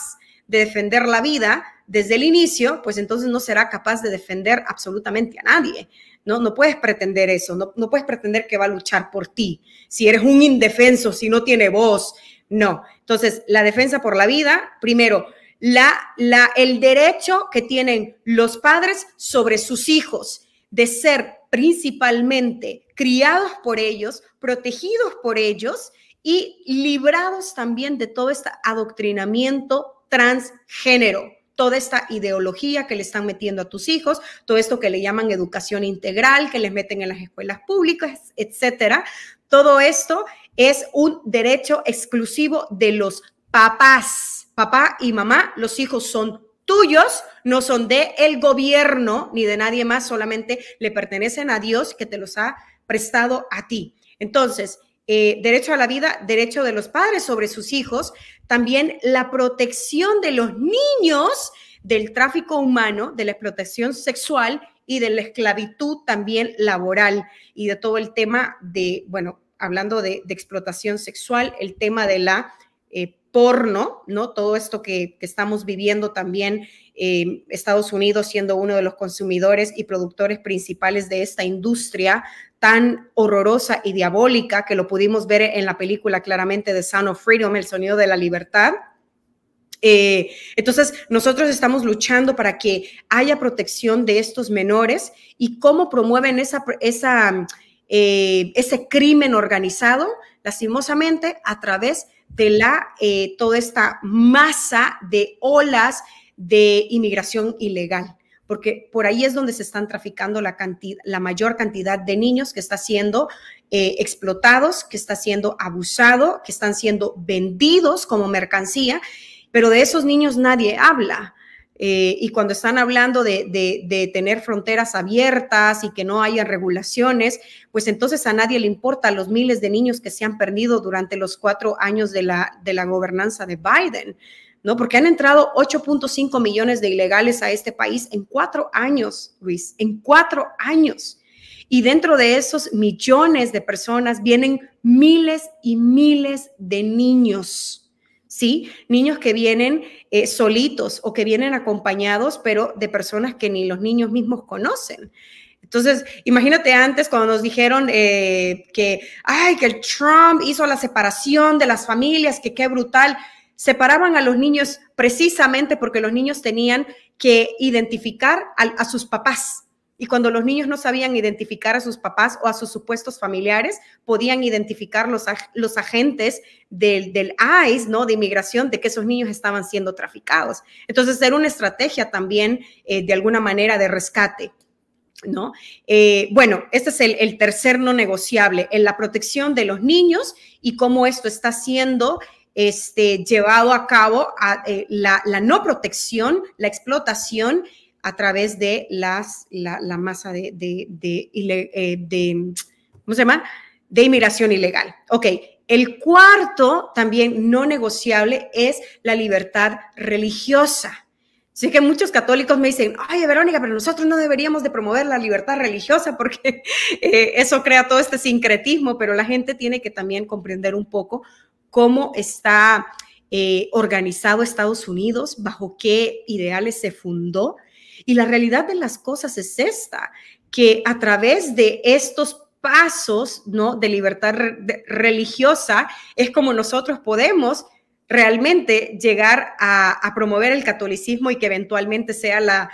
de defender la vida desde el inicio, pues entonces no será capaz de defender absolutamente a nadie. No, no puedes pretender eso, no, puedes pretender que va a luchar por ti, si eres un indefenso, si no tiene voz, no. Entonces, la defensa por la vida, primero, la, la, el derecho que tienen los padres sobre sus hijos de ser principalmente criados por ellos, protegidos por ellos y librados también de todo este adoctrinamiento transgénero, toda esta ideología que le están metiendo a tus hijos, todo esto que le llaman educación integral, que les meten en las escuelas públicas, etcétera. Todo esto es un derecho exclusivo de los papás. Papá y mamá, los hijos son tuyos, no son de el gobierno ni de nadie más, solamente le pertenecen a Dios que te los ha prestado a ti. Entonces, eh, derecho a la vida, derecho de los padres sobre sus hijos, también la protección de los niños del tráfico humano, de la explotación sexual y de la esclavitud también laboral y de todo el tema de, bueno, hablando de, explotación sexual, el tema de la eh, porno, ¿no? Todo esto que, estamos viviendo también, eh, Estados Unidos siendo uno de los consumidores y productores principales de esta industria tan horrorosa y diabólica que lo pudimos ver en la película claramente de Sound of Freedom, El Sonido de la Libertad. Eh, entonces, nosotros estamos luchando para que haya protección de estos menores y cómo promueven esa, eh, ese crimen organizado, lastimosamente, a través de de la, eh, toda esta masa de olas de inmigración ilegal, porque por ahí es donde se están traficando la, cantidad, la mayor cantidad de niños que está siendo eh, explotados, que está siendo abusado, que están siendo vendidos como mercancía, pero de esos niños nadie habla eh, y cuando están hablando de, tener fronteras abiertas y que no haya regulaciones, pues entonces a nadie le importa los miles de niños que se han perdido durante los cuatro años de la, de la gobernanza de Biden, ¿no? Porque han entrado 8.5 millones de ilegales a este país en cuatro años, Luis, en cuatro años. Y dentro de esos millones de personas vienen miles y miles de niños ¿sí? Niños que vienen eh, solitos o que vienen acompañados, pero de personas que ni los niños mismos conocen. Entonces, imagínate antes cuando nos dijeron eh, que, ay, que el Trump hizo la separación de las familias, que qué brutal. Separaban a los niños precisamente porque los niños tenían que identificar a sus papás, y cuando los niños no sabían identificar a sus papás o a sus supuestos familiares, podían identificar los, agentes del, del ICE, ¿no? De inmigración, de que esos niños estaban siendo traficados. Entonces, era una estrategia también, eh, de alguna manera, de rescate. ¿No? Eh, bueno, este es el, tercer no negociable, en la protección de los niños y cómo esto está siendo este, llevado a cabo a, eh, la, la, no protección, la explotación a través de las, la, masa de, eh, de, ¿cómo se llama? De inmigración ilegal. Ok, el cuarto, también no negociable, es la libertad religiosa. Sé que muchos católicos me dicen, ay, Verónica, pero nosotros no deberíamos de promover la libertad religiosa porque eh, eso crea todo este sincretismo, pero la gente tiene que también comprender un poco cómo está eh, organizado Estados Unidos, bajo qué ideales se fundó y la realidad de las cosas es esta, que a través de estos pasos ¿no? de libertad religiosa es como nosotros podemos realmente llegar a, promover el catolicismo y que eventualmente sea la,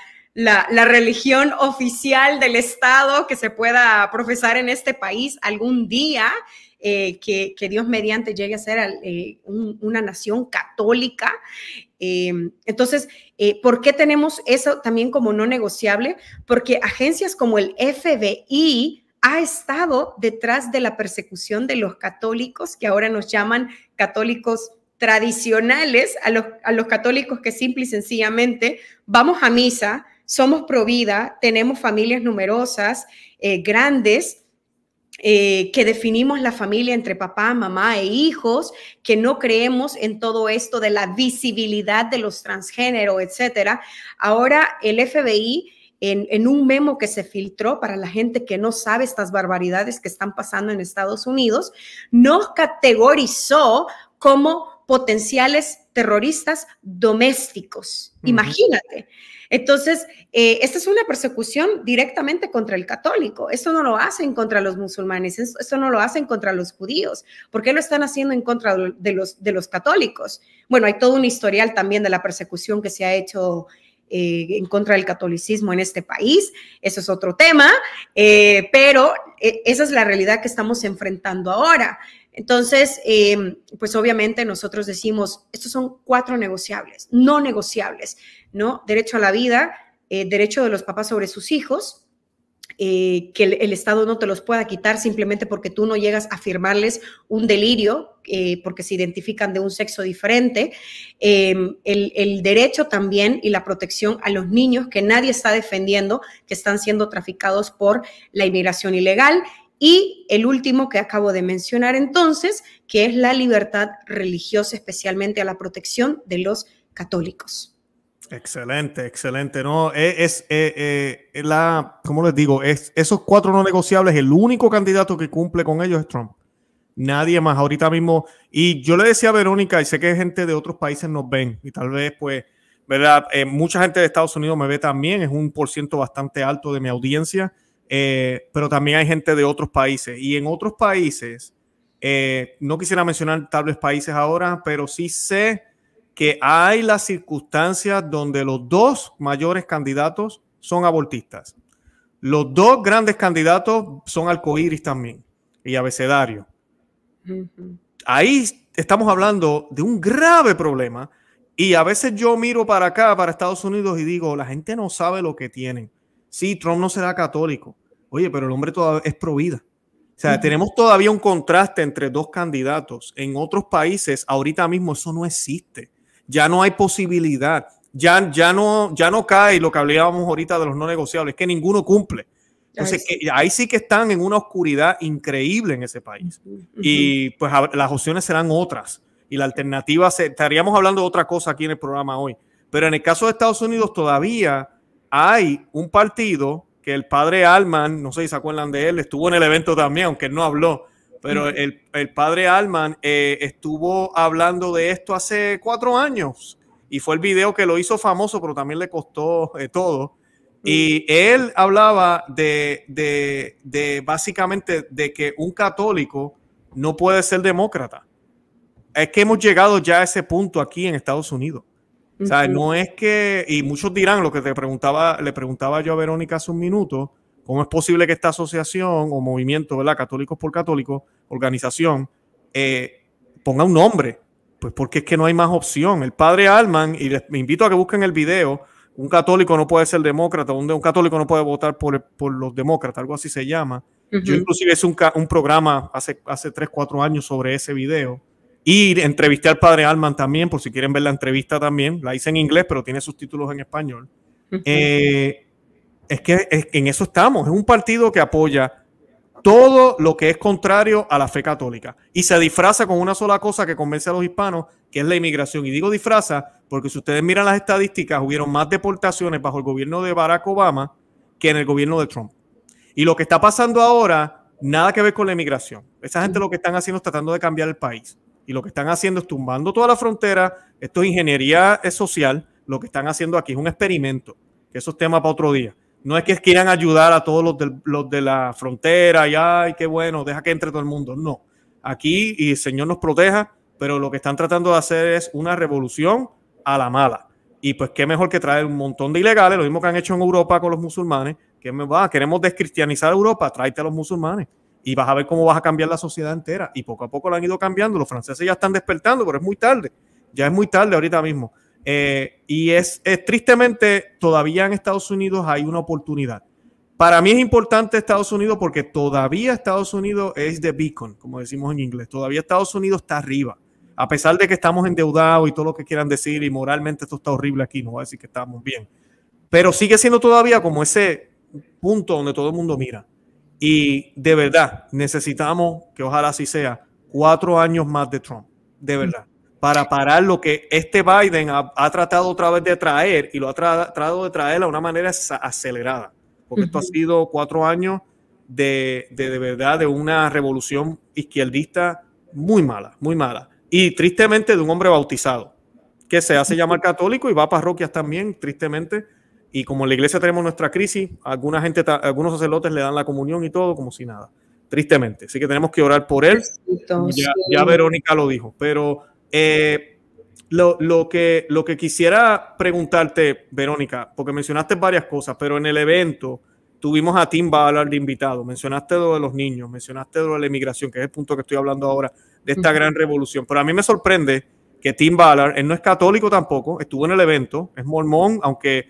religión oficial del Estado que se pueda profesar en este país algún día, eh, que, Dios mediante llegue a ser eh, una nación católica Em, entonces, eh, ¿por qué tenemos eso también como no negociable? Porque agencias como el FBI ha estado detrás de la persecución de los católicos, que ahora nos llaman católicos tradicionales, a los, a los católicos que simple y sencillamente vamos a misa, somos provida, tenemos familias numerosas, eh, grandes, eh, que definimos la familia entre papá, mamá e hijos, que no creemos en todo esto de la visibilidad de los transgénero, etcétera. Ahora el FBI en, en, un memo que se filtró para la gente que no sabe estas barbaridades que están pasando en Estados Unidos, nos categorizó como potenciales terroristas domésticos. Imagínate. Entonces, eh, esta es una persecución directamente contra el católico. Esto no lo hacen contra los musulmanes, esto no lo hacen contra los judíos. ¿Por qué lo están haciendo en contra de los, de los católicos? Bueno, hay todo un historial también de la persecución que se ha hecho. Eh, en contra del catolicismo en este país, eso es otro tema, eh, pero esa es la realidad que estamos enfrentando ahora. Entonces, em, pues obviamente nosotros decimos, estos son cuatro negociables, no negociables, ¿no? Derecho a la vida, eh, derecho de los papás sobre sus hijos, eh, que el, Estado no te los pueda quitar simplemente porque tú no llegas a firmarles un delirio, eh, porque se identifican de un sexo diferente. Em, el, derecho también y la protección a los niños que nadie está defendiendo, que están siendo traficados por la inmigración ilegal. Y el último que acabo de mencionar entonces, que es la libertad religiosa, especialmente a la protección de los católicos. Excelente, excelente. No, e, es, es e, e, la, ¿cómo les digo? Es, esos cuatro no negociables, el único candidato que cumple con ellos es Trump. Nadie más ahorita mismo. Y yo le decía a Verónica, y sé que gente de otros países nos ven, y tal vez, pues, ¿verdad? Eh, mucha gente de Estados Unidos me ve también, es un por ciento bastante alto de mi audiencia. Eh, pero también hay gente de otros países. Y en otros países, eh, no quisiera mencionar tales países ahora, pero sí sé que hay las circunstancias donde los dos mayores candidatos son abortistas. Los dos grandes candidatos son arcoíris también y abecedario. Ahí estamos hablando de un grave problema y a veces yo miro para acá, para Estados Unidos y digo, la gente no sabe lo que tienen sí, Trump no será católico. Oye, pero el hombre todavía es pro vida. O sea, tenemos todavía un contraste entre dos candidatos. En otros países, ahorita mismo eso no existe. Ya no hay posibilidad. Ya, ya, no, ya no cae lo que hablábamos ahorita de los no negociables, que ninguno cumple. Entonces, ahí sí. Que, están en una oscuridad increíble en ese país. Y pues las opciones serán otras. Y la alternativa, estaríamos hablando de otra cosa aquí en el programa hoy. Pero en el caso de Estados Unidos todavía hay un partido que el padre Alman, no sé si se acuerdan de él, estuvo en el evento también, aunque no habló, pero el, padre Alman eh, estuvo hablando de esto hace cuatro años y fue el video que lo hizo famoso, pero también le costó eh, todo. Y él hablaba de, de básicamente de que un católico no puede ser demócrata. Es que hemos llegado ya a ese punto aquí en Estados Unidos. O sea, no es que, y muchos dirán lo que te preguntaba, le preguntaba yo a Verónica hace un minuto, ¿cómo es posible que esta asociación o movimiento, ¿verdad? Católicos por Católicos, organización, eh, ponga un nombre? Pues porque es que no hay más opción. El padre Alman, y me invito a que busquen el video, un católico no puede ser demócrata, un, católico no puede votar por, los demócratas, algo así se llama. Yo inclusive hice un, programa hace, hace 3, 4 años sobre ese video y entrevisté al padre Alman también, por si quieren ver la entrevista también. La hice en inglés, pero tiene sus títulos en español. Eh, es que en eso estamos. Es un partido que apoya todo lo que es contrario a la fe católica y se disfraza con una sola cosa que convence a los hispanos, que es la inmigración. Y digo disfraza porque si ustedes miran las estadísticas, hubieron más deportaciones bajo el gobierno de Barack Obama que en el gobierno de Trump. Y lo que está pasando ahora, nada que ver con la inmigración. Esa gente lo que están haciendo es tratando de cambiar el país y lo que están haciendo es tumbando toda la frontera. Esto es ingeniería social. Lo que están haciendo aquí es un experimento, que eso es tema para otro día. No es que quieran ayudar a todos los de, los de la frontera y ay, qué bueno, deja que entre todo el mundo. No, aquí y el Señor nos proteja, pero lo que están tratando de hacer es una revolución a la mala. Y pues qué mejor que traer un montón de ilegales, lo mismo que han hecho en Europa con los musulmanes, que me va, queremos descristianizar Europa, tráete a los musulmanes y vas a ver cómo vas a cambiar la sociedad entera. Y poco a poco la han ido cambiando. Los franceses ya están despertando, pero es muy tarde. Ya es muy tarde ahorita mismo. Eh, y es, tristemente, todavía en Estados Unidos hay una oportunidad. Para mí es importante Estados Unidos porque todavía Estados Unidos es de beacon, como decimos en inglés. Todavía Estados Unidos está arriba. A pesar de que estamos endeudados y todo lo que quieran decir, y moralmente esto está horrible aquí, no voy a decir que estamos bien. Pero sigue siendo todavía como ese punto donde todo el mundo mira. Y de verdad, necesitamos que ojalá así sea, cuatro años más de Trump, de verdad, para parar lo que este Biden ha, tratado otra vez de traer y lo ha tratado de traer a una manera acelerada, porque esto ha sido cuatro años de, de verdad, de una revolución izquierdista muy mala, muy mala. Y tristemente de un hombre bautizado, que se hace llamar católico y va a parroquias también, tristemente y como la iglesia tenemos nuestra crisis, alguna gente, algunos sacerdotes le dan la comunión y todo como si nada, tristemente. Así que tenemos que orar por él. ya, Verónica lo dijo, pero eh, lo, que, lo que quisiera preguntarte, Verónica, porque mencionaste varias cosas, pero en el evento tuvimos a Tim Ballard de invitado, mencionaste lo de los niños, mencionaste lo de la emigración, que es el punto que estoy hablando ahora de esta gran revolución. Pero a mí me sorprende que Tim Ballard, él no es católico tampoco, estuvo en el evento, es mormón, aunque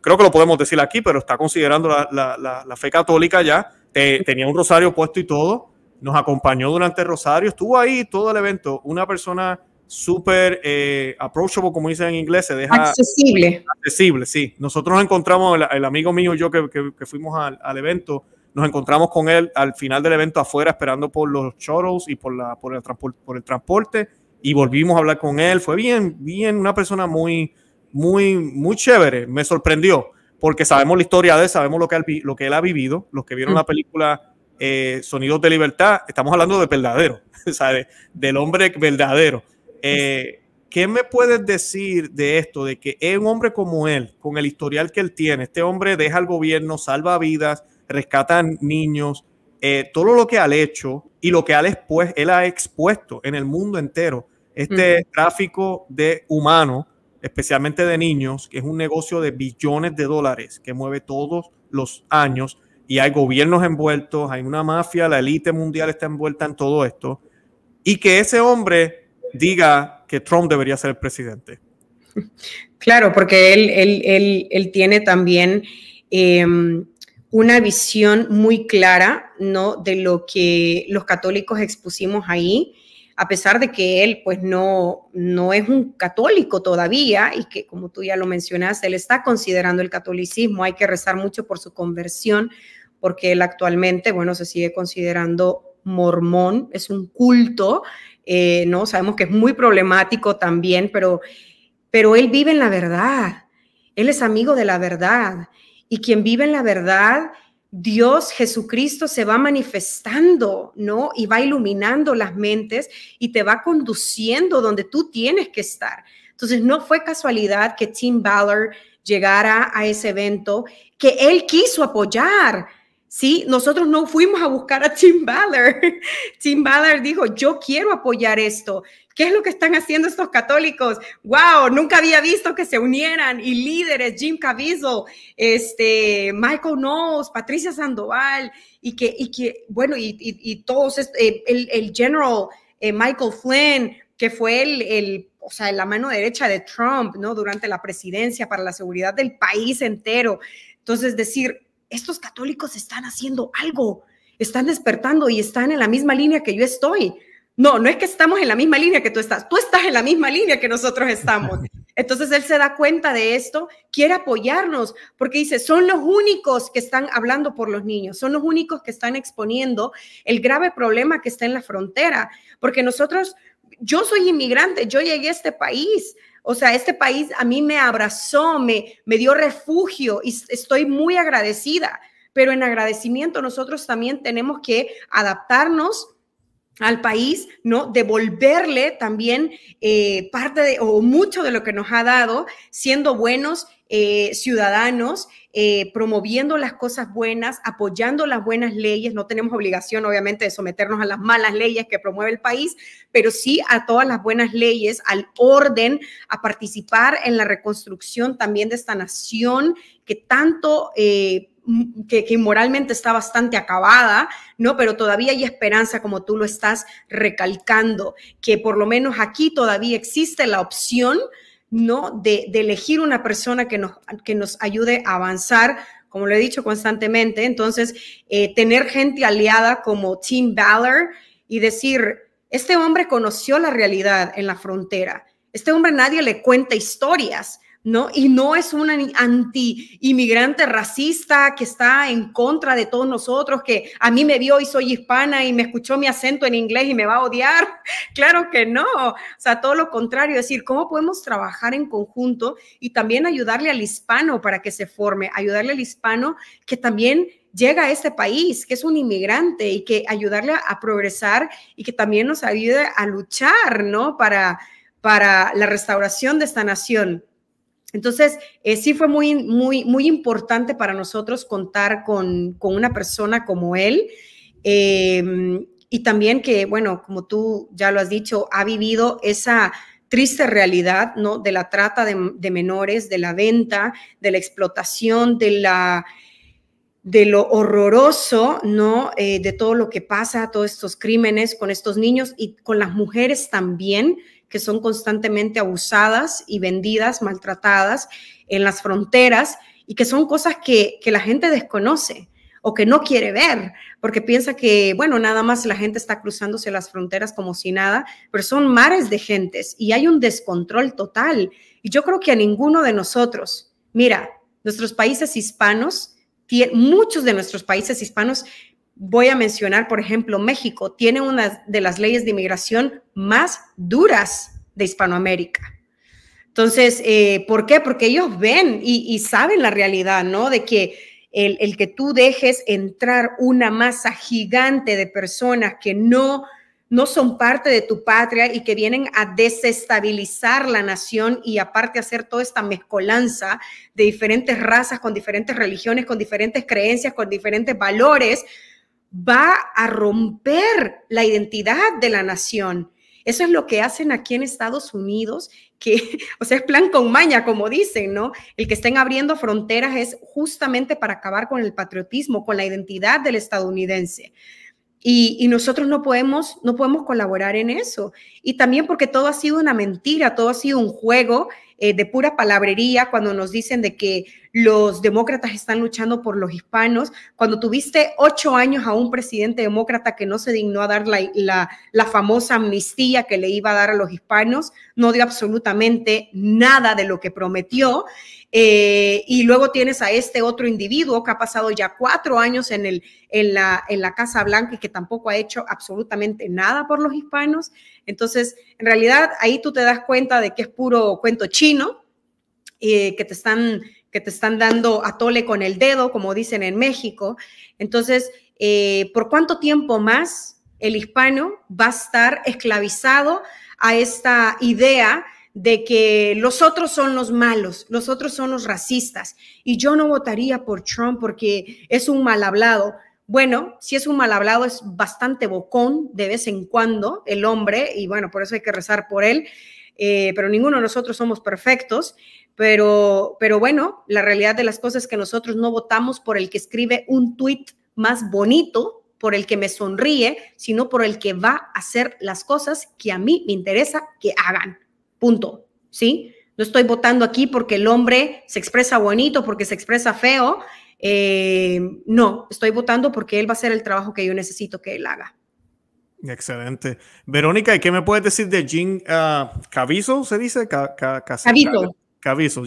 creo que lo podemos decir aquí, pero está considerando la, fe católica ya, tenía un rosario puesto y todo, nos acompañó durante el rosario, estuvo ahí todo el evento, una persona súper eh, approachable, como dicen en inglés, se deja... Accesible. Accesible, sí. Nosotros nos encontramos, el, amigo mío y yo que, fuimos al, evento, nos encontramos con él al final del evento afuera esperando por los chorros y por, la, por, el, por el transporte y volvimos a hablar con él. Fue bien, bien, una persona muy muy, muy chévere, me sorprendió, porque sabemos la historia de él, sabemos lo que él, lo que él ha vivido, los que vieron la mm. película eh, Sonidos de Libertad, estamos hablando de verdadero, sabe del hombre verdadero. Eh, ¿Qué me puedes decir de esto, de que un hombre como él, con el historial que él tiene, este hombre deja el gobierno, salva vidas, rescata niños, eh, todo lo que ha hecho y lo que él ha expuesto en el mundo entero, este mm. tráfico de humanos especialmente de niños, que es un negocio de billones de dólares que mueve todos los años y hay gobiernos envueltos, hay una mafia, la élite mundial está envuelta en todo esto, y que ese hombre diga que Trump debería ser el presidente. Claro, porque él, él, tiene también em, una visión muy clara ¿no? de lo que los católicos expusimos ahí a pesar de que él pues no, no es un católico todavía y que como tú ya lo mencionaste, él está considerando el catolicismo, hay que rezar mucho por su conversión porque él actualmente, bueno, se sigue considerando mormón, es un culto, eh, ¿no? Sabemos que es muy problemático también, pero, pero él vive en la verdad, él es amigo de la verdad y quien vive en la verdad Dios Jesucristo se va manifestando, ¿no? Y va iluminando las mentes y te va conduciendo donde tú tienes que estar. Entonces, no fue casualidad que Tim Ballard llegara a ese evento, que él quiso apoyar. Sí, nosotros no fuimos a buscar a Tim Ballard. Tim Ballard dijo, yo quiero apoyar esto. ¿Qué es lo que están haciendo estos católicos? ¡Wow! Nunca había visto que se unieran y líderes, Jim Caviezel, este, Michael Knowles, Patricia Sandoval, y que, bueno, y, todos, eh, el, general eh, Michael Flynn, que fue el, o sea, la mano derecha de Trump, ¿no? Durante la presidencia para la seguridad del país entero. Entonces, decir, estos católicos están haciendo algo, están despertando y están en la misma línea que yo estoy. No, no es que estamos en la misma línea que tú estás, tú estás en la misma línea que nosotros estamos. Entonces él se da cuenta de esto, quiere apoyarnos, porque dice, son los únicos que están hablando por los niños, son los únicos que están exponiendo el grave problema que está en la frontera, porque nosotros, yo soy inmigrante, yo llegué a este país, o sea, este país a mí me abrazó, me, me dio refugio y estoy muy agradecida, pero en agradecimiento nosotros también tenemos que adaptarnos al país, ¿no? Devolverle también eh, parte o mucho de lo que nos ha dado, siendo buenos eh, ciudadanos, eh, promoviendo las cosas buenas, apoyando las buenas leyes. No tenemos obligación, obviamente, de someternos a las malas leyes que promueve el país, pero sí a todas las buenas leyes, al orden, a participar en la reconstrucción también de esta nación que tanto... Mm, que, moralmente está bastante acabada, ¿no? Pero todavía hay esperanza, como tú lo estás recalcando, que por lo menos aquí todavía existe la opción, ¿no? De, elegir una persona que nos, que nos ayude a avanzar como lo he dicho constantemente. Entonces, eh, tener gente aliada como Tim Ballard y decir, este hombre conoció la realidad en la frontera. Este hombre nadie le cuenta historias. ¿no? Y no es un anti-inmigrante racista que está en contra de todos nosotros, que a mí me vio y soy hispana y me escuchó mi acento en inglés y me va a odiar. Claro que no, o sea, todo lo contrario, es decir, ¿cómo podemos trabajar en conjunto y también ayudarle al hispano para que se forme, ayudarle al hispano que también llega a este país, que es un inmigrante y que ayudarle a, progresar y que también nos ayude a luchar, ¿no? Para, para la restauración de esta nación. Entonces, eh, sí fue muy, muy, muy importante para nosotros contar con, una persona como él. Em, y también que, bueno, como tú ya lo has dicho, ha vivido esa triste realidad, ¿no? De la trata de, menores, de la venta, de la explotación, de la de lo horroroso, ¿no? Eh, de todo lo que pasa, todos estos crímenes con estos niños y con las mujeres también, que son constantemente abusadas y vendidas, maltratadas en las fronteras y que son cosas que, que la gente desconoce o que no quiere ver, porque piensa que, bueno, nada más la gente está cruzándose las fronteras como si nada, pero son mares de gentes y hay un descontrol total. Y yo creo que a ninguno de nosotros, mira, nuestros países hispanos, muchos de nuestros países hispanos voy a mencionar, por ejemplo, México tiene una de las leyes de inmigración más duras de Hispanoamérica. Entonces, eh, ¿por qué? Porque ellos ven y, saben la realidad, ¿no? De que el, que tú dejes entrar una masa gigante de personas que no, no son parte de tu patria y que vienen a desestabilizar la nación y aparte hacer toda esta mezcolanza de diferentes razas, con diferentes religiones, con diferentes creencias, con diferentes valores, va a romper la identidad de la nación. Eso es lo que hacen aquí en Estados Unidos, que, o sea, es plan con maña, como dicen, ¿no? El que estén abriendo fronteras es justamente para acabar con el patriotismo, con la identidad del estadounidense. Y, y, nosotros no podemos, no podemos colaborar en eso. Y también porque todo ha sido una mentira, todo ha sido un juego eh, de pura palabrería cuando nos dicen de que los demócratas están luchando por los hispanos, cuando tuviste ocho años a un presidente demócrata que no se dignó a dar la, famosa amnistía que le iba a dar a los hispanos, no dio absolutamente nada de lo que prometió. Eh, y luego tienes a este otro individuo que ha pasado ya cuatro años en, el, en, la, en la Casa Blanca y que tampoco ha hecho absolutamente nada por los hispanos. Entonces, en realidad ahí tú te das cuenta de que es puro cuento chino, eh, que te están que te están dando a tole con el dedo, como dicen en México. Entonces, eh, ¿por cuánto tiempo más el hispano va a estar esclavizado a esta idea de que los otros son los malos, los otros son los racistas. Y yo no votaría por Trump porque es un mal hablado. Bueno, si es un mal hablado, es bastante bocón de vez en cuando el hombre, y bueno, por eso hay que rezar por él, eh, pero ninguno de nosotros somos perfectos. Pero, pero bueno, la realidad de las cosas es que nosotros no votamos por el que escribe un tuit más bonito, por el que me sonríe, sino por el que va a hacer las cosas que a mí me interesa que hagan. Punto. ¿Sí? No estoy votando aquí porque el hombre se expresa bonito, porque se expresa feo, eh, no, estoy votando porque él va a hacer el trabajo que yo necesito que él haga. Excelente. Verónica, ¿y qué me puedes decir de Jim uh, ah, Cavizo? ¿Se dice? Ca,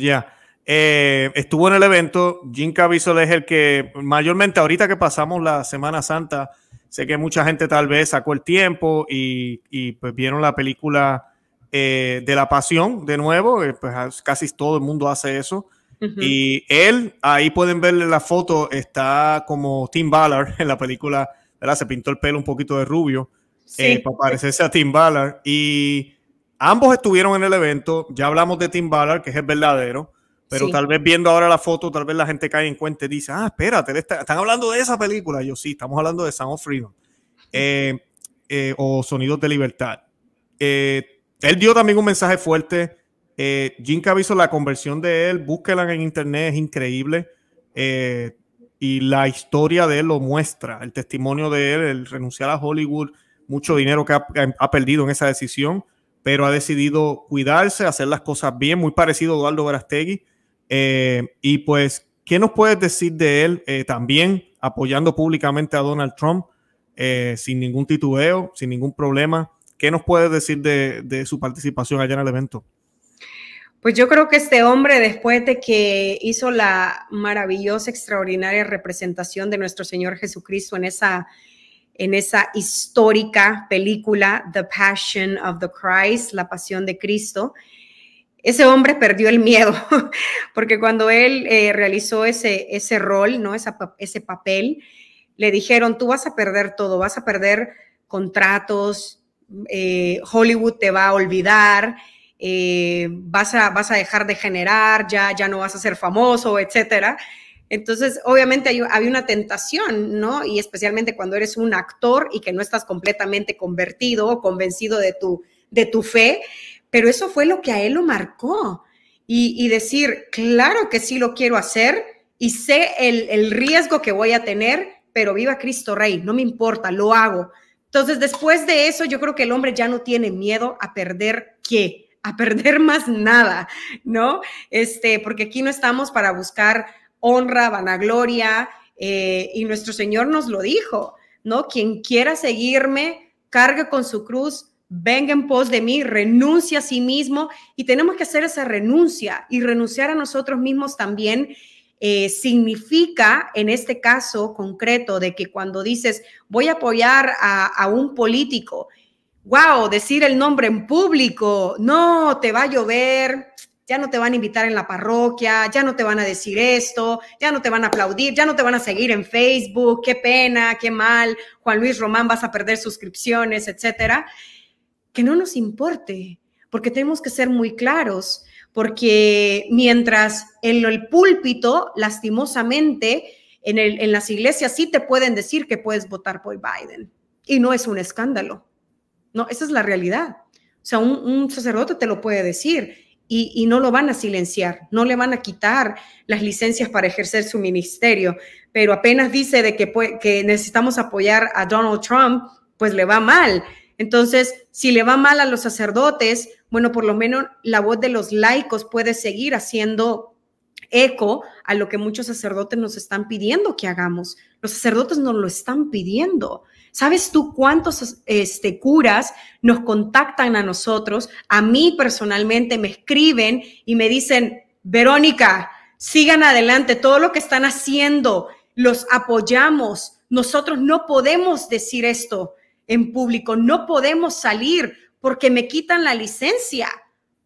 ya. Eh, estuvo en el evento. Jim Caviso es el que mayormente ahorita que pasamos la Semana Santa, sé que mucha gente tal vez sacó el tiempo y, pues vieron la película eh, de la pasión de nuevo. pues casi todo el mundo hace eso. Y él, ahí pueden verle la foto, está como Tim Ballard en la película, ¿verdad? Se pintó el pelo un poquito de rubio eh, para parecerse a Tim Ballard. Y ambos estuvieron en el evento, ya hablamos de Tim Ballard, que es el verdadero, pero tal vez viendo ahora la foto, tal vez la gente cae en cuenta y dice, ah, espérate, están hablando de esa película. yo sí, estamos hablando de Sound of Freedom eh, eh, o Sonidos de Libertad. él dio también un mensaje fuerte eh, Jim Caviso, la conversión de él, búsquela en internet, es increíble. Eh, y la historia de él lo muestra, el testimonio de él, el renunciar a Hollywood, mucho dinero que ha, perdido en esa decisión, pero ha decidido cuidarse, hacer las cosas bien, muy parecido a Eduardo Verastegui. Eh, y pues, ¿qué nos puedes decir de él también apoyando públicamente a Donald Trump sin ningún titubeo, sin ningún problema? ¿Qué nos puedes decir de, de su participación allá en el evento? Pues yo creo que este hombre, después de que hizo la maravillosa, extraordinaria representación de nuestro Señor Jesucristo en esa, en esa histórica película, The Passion of the Christ, La Pasión de Cristo, ese hombre perdió el miedo, porque cuando él eh, realizó ese, ese rol, ¿no? ese papel, le dijeron, tú vas a perder todo, vas a perder contratos, eh, Hollywood te va a olvidar eh, vas, a, vas a dejar de generar, ya, ya no vas a ser famoso, etcétera. Entonces, obviamente hay, una tentación, ¿no? Y especialmente cuando eres un actor y que no estás completamente convertido o convencido de tu, de tu fe, pero eso fue lo que a él lo marcó. Y, decir, claro que sí lo quiero hacer y sé el, el, riesgo que voy a tener, pero viva Cristo Rey, no me importa, lo hago. Entonces, después de eso, yo creo que el hombre ya no tiene miedo a perder qué, a perder más nada, ¿no? Este, porque aquí no estamos para buscar honra, vanagloria, eh, y nuestro Señor nos lo dijo, ¿no? Quien quiera seguirme, cargue con su cruz, venga en pos de mí, renuncia a sí mismo, y tenemos que hacer esa renuncia, y renunciar a nosotros mismos también. Eh, significa en este caso concreto de que cuando dices voy a apoyar a, a un político, wow, decir el nombre en público, no, te va a llover, ya no te van a invitar en la parroquia, ya no te van a decir esto, ya no te van a aplaudir, ya no te van a seguir en Facebook, qué pena, qué mal, Juan Luis Román vas a perder suscripciones, etcétera. Que no nos importe, porque tenemos que ser muy claros, porque mientras en el púlpito, lastimosamente, en, en las iglesias sí te pueden decir que puedes votar por Biden, y no es un escándalo no, esa es la realidad. O sea, un, sacerdote te lo puede decir y, no lo van a silenciar, no le van a quitar las licencias para ejercer su ministerio, pero apenas dice de que, que necesitamos apoyar a Donald Trump, pues le va mal. Entonces, si le va mal a los sacerdotes, bueno, por lo menos la voz de los laicos puede seguir haciendo eco a lo que muchos sacerdotes nos están pidiendo que hagamos. Los sacerdotes nos lo están pidiendo. ¿Sabes tú cuántos este, curas nos contactan a nosotros? A mí personalmente me escriben y me dicen, Verónica, sigan adelante, todo lo que están haciendo, los apoyamos. Nosotros no podemos decir esto en público, no podemos salir porque me quitan la licencia,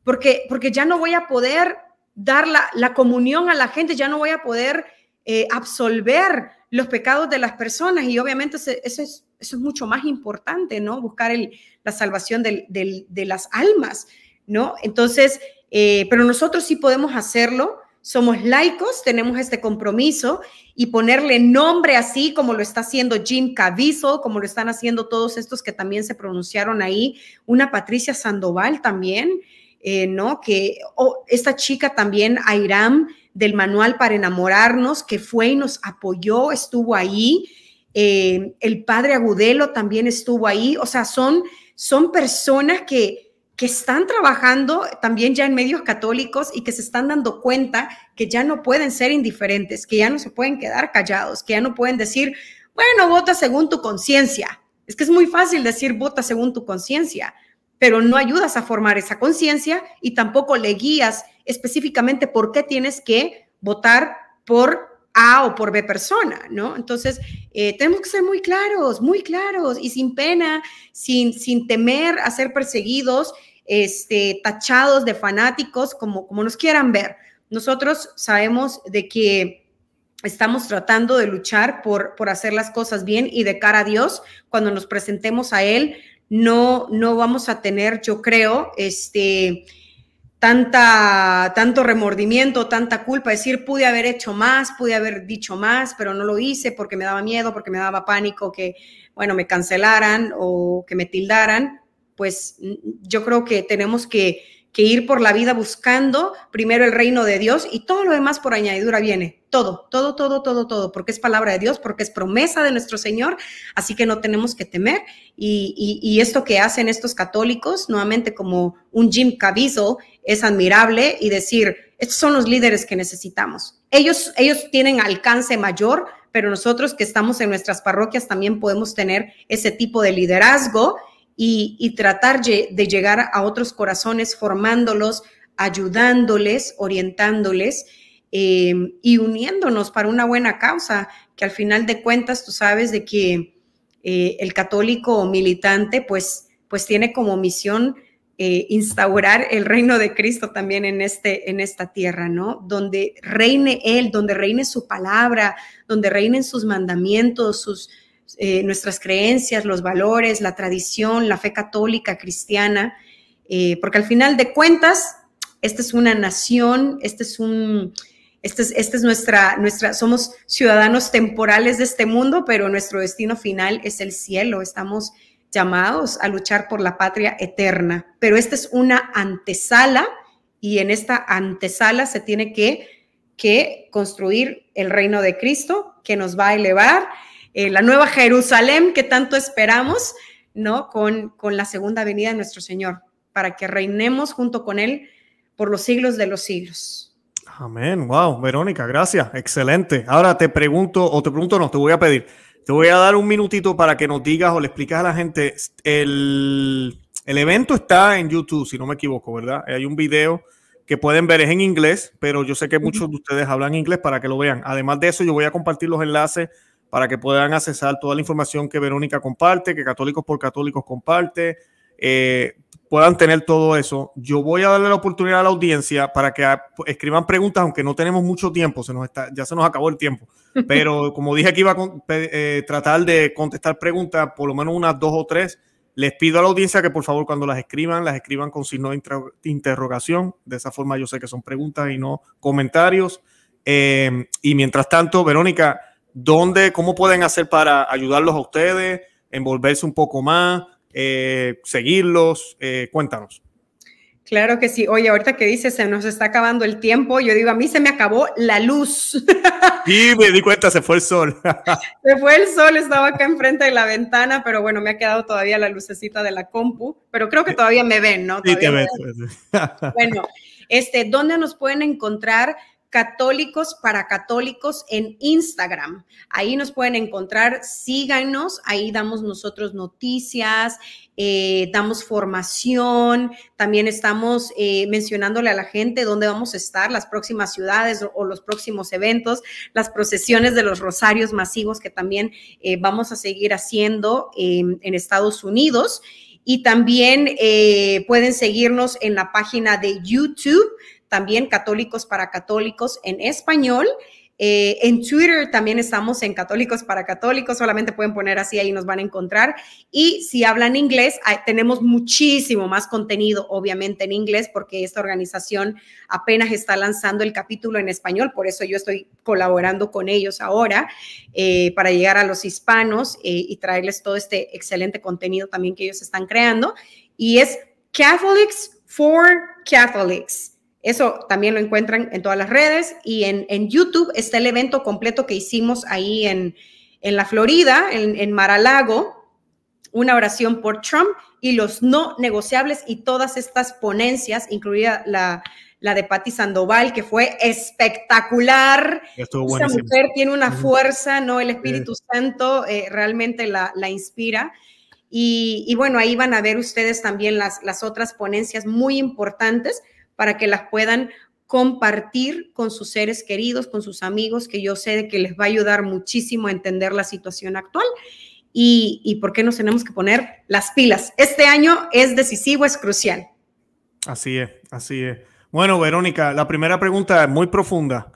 porque, porque ya no voy a poder dar la, la comunión a la gente, ya no voy a poder eh, absolver los pecados de las personas y obviamente eso es, mucho más importante, ¿no? Buscar el, la salvación de las almas, ¿no? Entonces, eh, pero nosotros sí podemos hacerlo, somos laicos, tenemos este compromiso y ponerle nombre así como lo está haciendo Jim Caviezel, como lo están haciendo todos estos que también se pronunciaron ahí, una Patricia Sandoval también, eh, ¿no? Que esta chica también, Airam, del manual para enamorarnos, que fue y nos apoyó, estuvo ahí. Eh, el padre Agudelo también estuvo ahí. O sea, son, son personas que, que están trabajando también ya en medios católicos y que se están dando cuenta que ya no pueden ser indiferentes, que ya no se pueden quedar callados, que ya no pueden decir, bueno, vota según tu conciencia. Es que es muy fácil decir vota según tu conciencia, pero no ayudas a formar esa conciencia y tampoco le guías específicamente por qué tienes que votar por a o por B persona, ¿no? Entonces, eh, tenemos que ser muy claros, muy claros y sin pena, sin, sin temer a ser perseguidos, este, tachados de fanáticos, como, como nos quieran ver. Nosotros sabemos de que estamos tratando de luchar por, por hacer las cosas bien y de cara a Dios, cuando nos presentemos a Él, no, no vamos a tener, yo creo, este, tanta, tanto remordimiento, tanta culpa, decir, pude haber hecho más, pude haber dicho más, pero no lo hice porque me daba miedo, porque me daba pánico que, bueno, me cancelaran o que me tildaran, pues yo creo que tenemos que que ir por la vida buscando primero el reino de Dios y todo lo demás por añadidura viene. Todo, todo, todo, todo, todo, porque es palabra de Dios, porque es promesa de nuestro Señor, así que no tenemos que temer. Y, esto que hacen estos católicos, nuevamente como un Jim Caviezel, es admirable y decir, estos son los líderes que necesitamos. Ellos, ellos tienen alcance mayor, pero nosotros que estamos en nuestras parroquias también podemos tener ese tipo de liderazgo y, tratar de llegar a otros corazones formándolos, ayudándoles, orientándoles eh, y uniéndonos para una buena causa, que al final de cuentas tú sabes de que eh, el católico militante pues, pues tiene como misión eh, instaurar el reino de Cristo también en, este, en esta tierra, ¿no? Donde reine Él, donde reine su palabra, donde reinen sus mandamientos, sus eh, nuestras creencias, los valores, la tradición, la fe católica, cristiana, eh, porque al final de cuentas, esta es una nación, este es un... Este esta es, nuestra, nuestra, somos ciudadanos temporales de este mundo, pero nuestro destino final es el cielo. Estamos llamados a luchar por la patria eterna. Pero esta es una antesala y en esta antesala se tiene que, que construir el reino de Cristo que nos va a elevar eh, la nueva Jerusalén que tanto esperamos, ¿no? Con, la segunda venida de nuestro Señor, para que reinemos junto con Él por los siglos de los siglos. Amén. Wow, Verónica, gracias. Excelente. Ahora te pregunto, o te pregunto, no, te voy a pedir, te voy a dar un minutito para que nos digas o le expliques a la gente. El, el evento está en YouTube, si no me equivoco, ¿verdad? Hay un video que pueden ver, es en inglés, pero yo sé que muchos de ustedes hablan inglés para que lo vean. Además de eso, yo voy a compartir los enlaces para que puedan accesar toda la información que Verónica comparte, que Católicos por Católicos comparte, eh, puedan tener todo eso. Yo voy a darle la oportunidad a la audiencia para que ah, escriban preguntas, aunque no tenemos mucho tiempo, se nos está, ya se nos acabó el tiempo. Pero como dije que iba a eh, tratar de contestar preguntas, por lo menos unas dos o tres. Les pido a la audiencia que por favor cuando las escriban, las escriban con signo de interrogación. De esa forma yo sé que son preguntas y no comentarios. Eh, y mientras tanto, Verónica, ¿Dónde, cómo pueden hacer para ayudarlos a ustedes, envolverse un poco más, eh, seguirlos? Eh, cuéntanos. Claro que sí. Oye, ahorita que dices, se nos está acabando el tiempo, yo digo, a mí se me acabó la luz. Y me di cuenta, se fue el sol. Se fue el sol, estaba acá enfrente de la ventana, pero bueno, me ha quedado todavía la lucecita de la compu, pero creo que todavía me ven, ¿no? Sí, te ves. Pues. Bueno, este, ¿dónde nos pueden encontrar? Católicos para Católicos en Instagram. Ahí nos pueden encontrar, síganos, ahí damos nosotros noticias, eh, damos formación, también estamos eh, mencionándole a la gente dónde vamos a estar, las próximas ciudades o, los próximos eventos, las procesiones de los rosarios masivos que también eh, vamos a seguir haciendo en Estados Unidos. Y también pueden seguirnos en la página de YouTube también Católicos para Católicos en español. Eh, en Twitter también estamos en Católicos para Católicos, solamente pueden poner así, ahí nos van a encontrar. Y si hablan inglés, tenemos muchísimo más contenido, obviamente, en inglés, porque esta organización apenas está lanzando el capítulo en español, por eso yo estoy colaborando con ellos ahora eh, para llegar a los hispanos eh, y traerles todo este excelente contenido también que ellos están creando. Y es Catholics for Catholics. Eso también lo encuentran en todas las redes y en, YouTube está el evento completo que hicimos ahí en, en la Florida, en, Maralago, una oración por Trump y los no negociables y todas estas ponencias, incluida la, de Patti Sandoval, que fue espectacular. Esa mujer tiene una fuerza, ¿no? El Espíritu Santo eh, realmente la, inspira. Y, bueno, ahí van a ver ustedes también las, las otras ponencias muy importantes para que las puedan compartir con sus seres queridos, con sus amigos, que yo sé que les va a ayudar muchísimo a entender la situación actual. Y, por qué nos tenemos que poner las pilas. Este año es decisivo, es crucial. Así es, así es. Bueno, Verónica, la primera pregunta es muy profunda.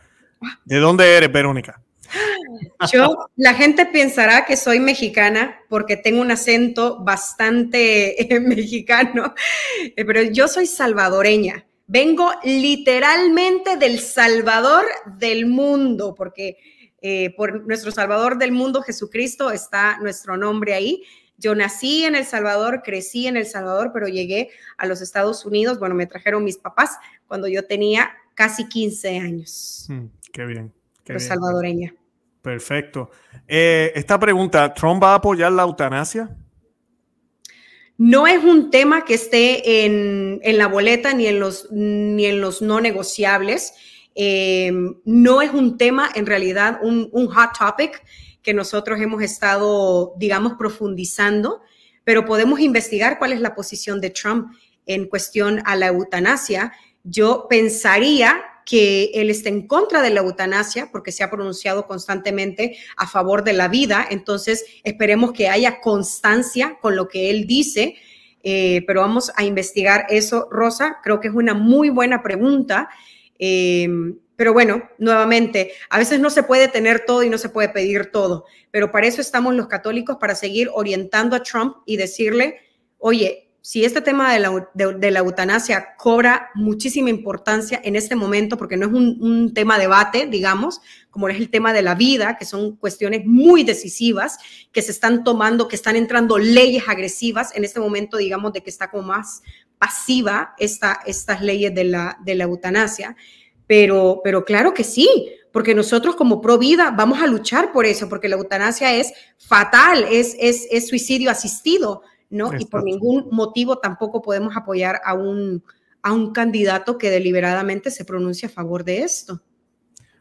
¿De dónde eres, Verónica? Yo, la gente pensará que soy mexicana porque tengo un acento bastante eh, mexicano, eh, pero yo soy salvadoreña. Vengo literalmente del Salvador del mundo, porque eh, por nuestro Salvador del mundo, Jesucristo, está nuestro nombre ahí. Yo nací en El Salvador, crecí en El Salvador, pero llegué a los Estados Unidos. Bueno, me trajeron mis papás cuando yo tenía casi 15 años. Hmm, qué bien. Qué salvadoreña. Perfecto. Eh, esta pregunta, ¿Trump va a apoyar la eutanasia? No es un tema que esté en, la boleta ni en los, ni en los no negociables. Em, no es un tema, en realidad, un, un, hot topic que nosotros hemos estado, digamos, profundizando, pero podemos investigar cuál es la posición de Trump en cuestión a la eutanasia. Yo pensaría que él está en contra de la eutanasia porque se ha pronunciado constantemente a favor de la vida. Entonces, esperemos que haya constancia con lo que él dice. Eh, pero vamos a investigar eso, Rosa. Creo que es una muy buena pregunta. Eh, pero bueno, nuevamente, a veces no se puede tener todo y no se puede pedir todo, pero para eso estamos los católicos, para seguir orientando a Trump y decirle, oye, si este tema de la, eutanasia cobra muchísima importancia en este momento, porque no es un, un, tema debate, digamos, como es el tema de la vida, que son cuestiones muy decisivas, que se están tomando, que están entrando leyes agresivas en este momento, digamos, de que está como más pasiva estas leyes de la, de la eutanasia. Pero, pero claro que sí, porque nosotros como pro vida vamos a luchar por eso, porque la eutanasia es fatal, es, es, es suicidio asistido y por ningún motivo tampoco podemos apoyar a un, candidato que deliberadamente se pronuncia a favor de esto.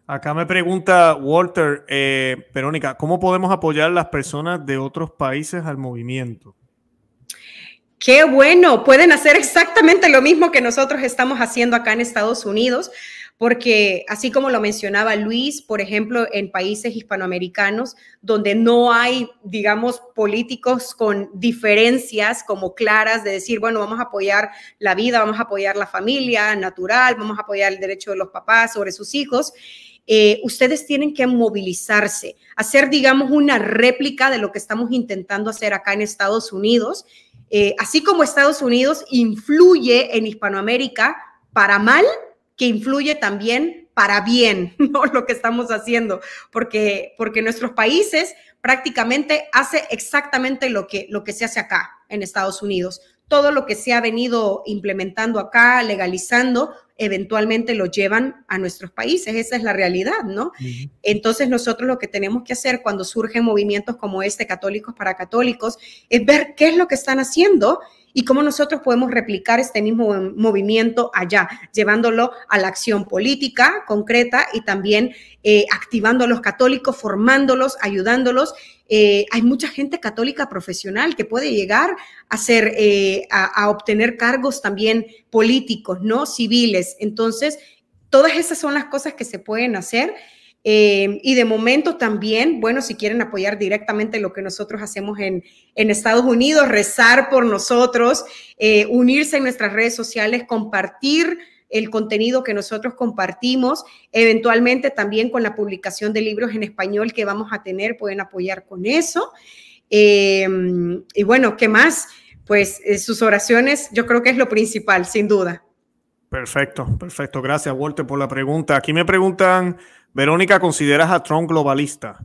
Acá me pregunta Walter, eh, Verónica, ¿cómo podemos apoyar a las personas de otros países al movimiento? Qué bueno, pueden hacer exactamente lo mismo que nosotros estamos haciendo acá en Estados Unidos porque así como lo mencionaba Luis, por ejemplo, en países hispanoamericanos donde no hay, digamos, políticos con diferencias como claras de decir, bueno, vamos a apoyar la vida, vamos a apoyar la familia natural, vamos a apoyar el derecho de los papás sobre sus hijos. Eh, ustedes tienen que movilizarse, hacer, digamos, una réplica de lo que estamos intentando hacer acá en Estados Unidos. Eh, así como Estados Unidos influye en Hispanoamérica para mal, que influye también para bien, Lo que estamos haciendo, porque, porque nuestros países prácticamente hace exactamente lo que, lo que se hace acá en Estados Unidos. Todo lo que se ha venido implementando acá, legalizando, eventualmente lo llevan a nuestros países. Esa es la realidad, ¿no? Entonces nosotros lo que tenemos que hacer cuando surgen movimientos como este, católicos para católicos, es ver qué es lo que están haciendo y cómo nosotros podemos replicar este mismo movimiento allá, llevándolo a la acción política concreta y también eh, activando a los católicos, formándolos, ayudándolos. Eh, hay mucha gente católica profesional que puede llegar eh, a, obtener cargos también políticos, ¿no? Civiles. Entonces, todas esas son las cosas que se pueden hacer eh, y de momento también, bueno, si quieren apoyar directamente lo que nosotros hacemos en, Estados Unidos, rezar por nosotros, eh, unirse en nuestras redes sociales, compartir el contenido que nosotros compartimos, eventualmente también con la publicación de libros en español que vamos a tener, pueden apoyar con eso. Eh, y bueno, ¿qué más? Pues sus oraciones yo creo que es lo principal, sin duda. Perfecto, perfecto. Gracias, Walter, por la pregunta. Aquí me preguntan Verónica, ¿consideras a Trump globalista?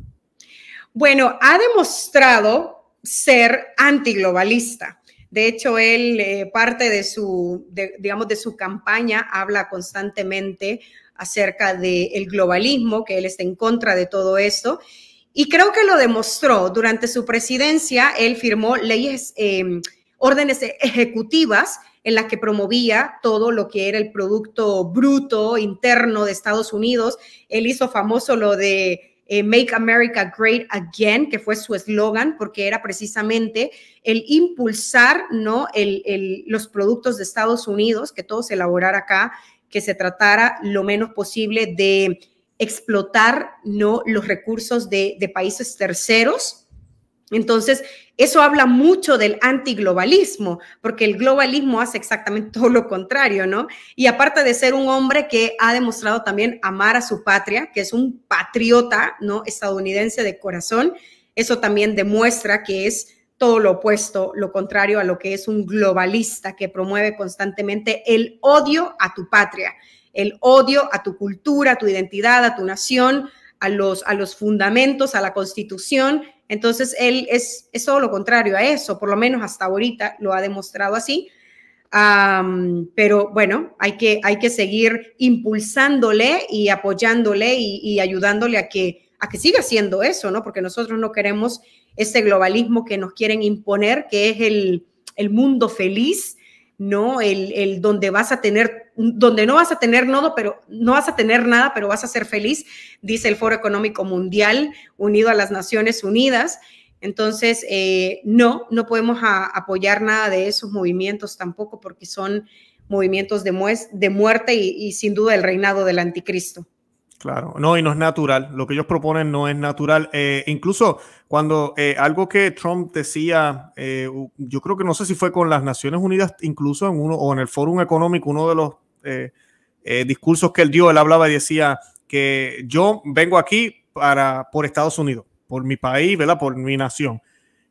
Bueno, ha demostrado ser antiglobalista. De hecho, él eh, parte de su, digamos, de su campaña habla constantemente acerca del globalismo, que él está en contra de todo esto. Y creo que lo demostró. Durante su presidencia, él firmó leyes, em, órdenes e-, ejecutivas en la que promovía todo lo que era el producto bruto interno de Estados Unidos. Él hizo famoso lo de eh, Make America Great Again, que fue su eslogan, porque era precisamente el impulsar ¿no? los productos de Estados Unidos, que todo se elaborara acá, que se tratara lo menos posible de explotar ¿no? los recursos de países terceros entonces, eso habla mucho del antiglobalismo, porque el globalismo hace exactamente todo lo contrario, ¿no? Y aparte de ser un hombre que ha demostrado también amar a su patria, que es un patriota, ¿no? Estadounidense de corazón, eso también demuestra que es todo lo opuesto, lo contrario a lo que es un globalista que promueve constantemente el odio a tu patria, el odio a tu cultura, a tu identidad, a tu nación, a los, a los fundamentos, a la constitución entonces, él es, todo lo contrario a eso, por lo menos hasta ahorita lo ha demostrado así. pero bueno, hay que, hay que seguir impulsándole y apoyándole y, ayudándole a que, a que siga haciendo eso, ¿no? Porque nosotros no queremos este globalismo que nos quieren imponer, que es el, mundo feliz, ¿no? El, el donde vas a tener donde no vas a tener nodo, pero no vas a tener nada, pero vas a ser feliz, dice el Foro Económico Mundial, unido a las Naciones Unidas. Entonces, eh, no, no podemos apoyar nada de esos movimientos tampoco, porque son movimientos de, de muerte y, sin duda el reinado del anticristo. Claro, no, y no es natural. Lo que ellos proponen no es natural. Eh, incluso cuando eh, algo que Trump decía, yo creo que no sé si fue con las Naciones Unidas, incluso en uno o en el Foro Económico, uno de los eh, eh, discursos que él dio, él hablaba y decía que yo vengo aquí para, por Estados Unidos, por mi país, ¿verdad? Por mi nación.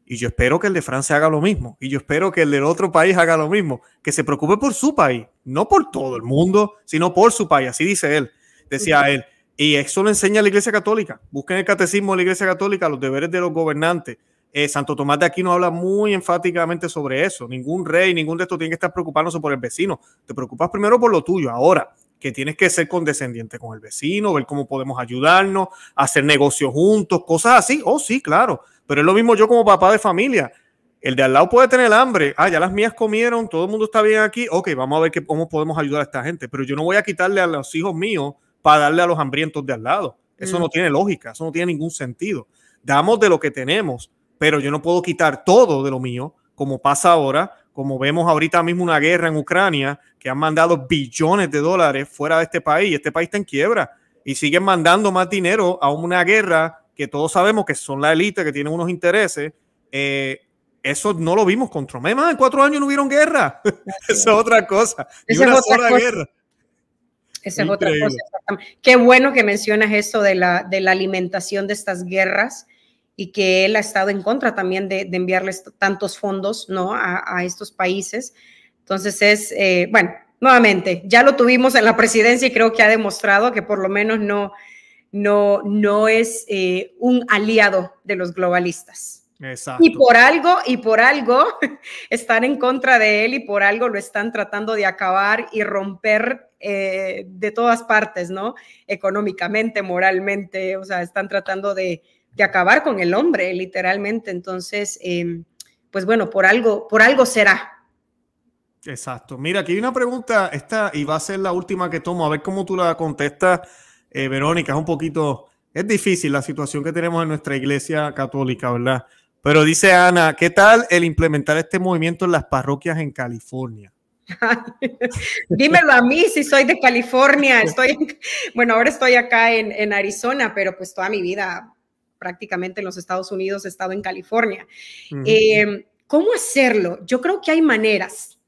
Y yo espero que el de Francia haga lo mismo. Y yo espero que el del otro país haga lo mismo. Que se preocupe por su país, no por todo el mundo, sino por su país. Así dice él, decía él. Y eso lo enseña la Iglesia Católica. Busquen el catecismo de la Iglesia Católica, los deberes de los gobernantes. Eh, Santo Tomás de aquí Aquino habla muy enfáticamente sobre eso. Ningún rey, ningún de estos tiene que estar preocupándose por el vecino. Te preocupas primero por lo tuyo. Ahora, que tienes que ser condescendiente con el vecino, ver cómo podemos ayudarnos, hacer negocios juntos, cosas así. Oh, sí, claro. Pero es lo mismo yo como papá de familia. El de al lado puede tener hambre. Ah, ya las mías comieron, todo el mundo está bien aquí. Ok, vamos a ver cómo podemos ayudar a esta gente. Pero yo no voy a quitarle a los hijos míos para darle a los hambrientos de al lado. Eso mm. no tiene lógica, eso no tiene ningún sentido. Damos de lo que tenemos pero yo no puedo quitar todo de lo mío, como pasa ahora, como vemos ahorita mismo una guerra en Ucrania, que han mandado billones de dólares fuera de este país, este país está en quiebra, y siguen mandando más dinero a una guerra que todos sabemos que son la élite, que tienen unos intereses. Eh, eso no lo vimos con Trump. en cuatro años no hubieron guerra. Esa es otra cosa. Esa una es otra guerra. Esa es otra cosa. Qué bueno que mencionas eso de de la alimentación de estas guerras y que él ha estado en contra también de, enviarles tantos fondos ¿no? a, estos países. Entonces es, eh, bueno, nuevamente, ya lo tuvimos en la presidencia y creo que ha demostrado que por lo menos no, no, no es eh, un aliado de los globalistas. Exacto. Y por algo, y por algo están en contra de él y por algo lo están tratando de acabar y romper eh, de todas partes, ¿no? Económicamente, moralmente, o sea, están tratando de, de acabar con el hombre, literalmente. Entonces, em, pues bueno, por algo, por algo será. Exacto. Mira, aquí hay una pregunta, esta, y va a ser la última que tomo, a ver cómo tú la contestas, eh, Verónica. Es un poquito, es difícil la situación que tenemos en nuestra iglesia católica, ¿verdad? Pero dice Ana, ¿qué tal el implementar este movimiento en las parroquias en California? Dímelo a mí si soy de California. Estoy, bueno, ahora estoy acá en, en, Arizona, pero pues toda mi vida prácticamente en los Estados Unidos, he estado en California. Em, ¿Cómo hacerlo? Yo creo que hay maneras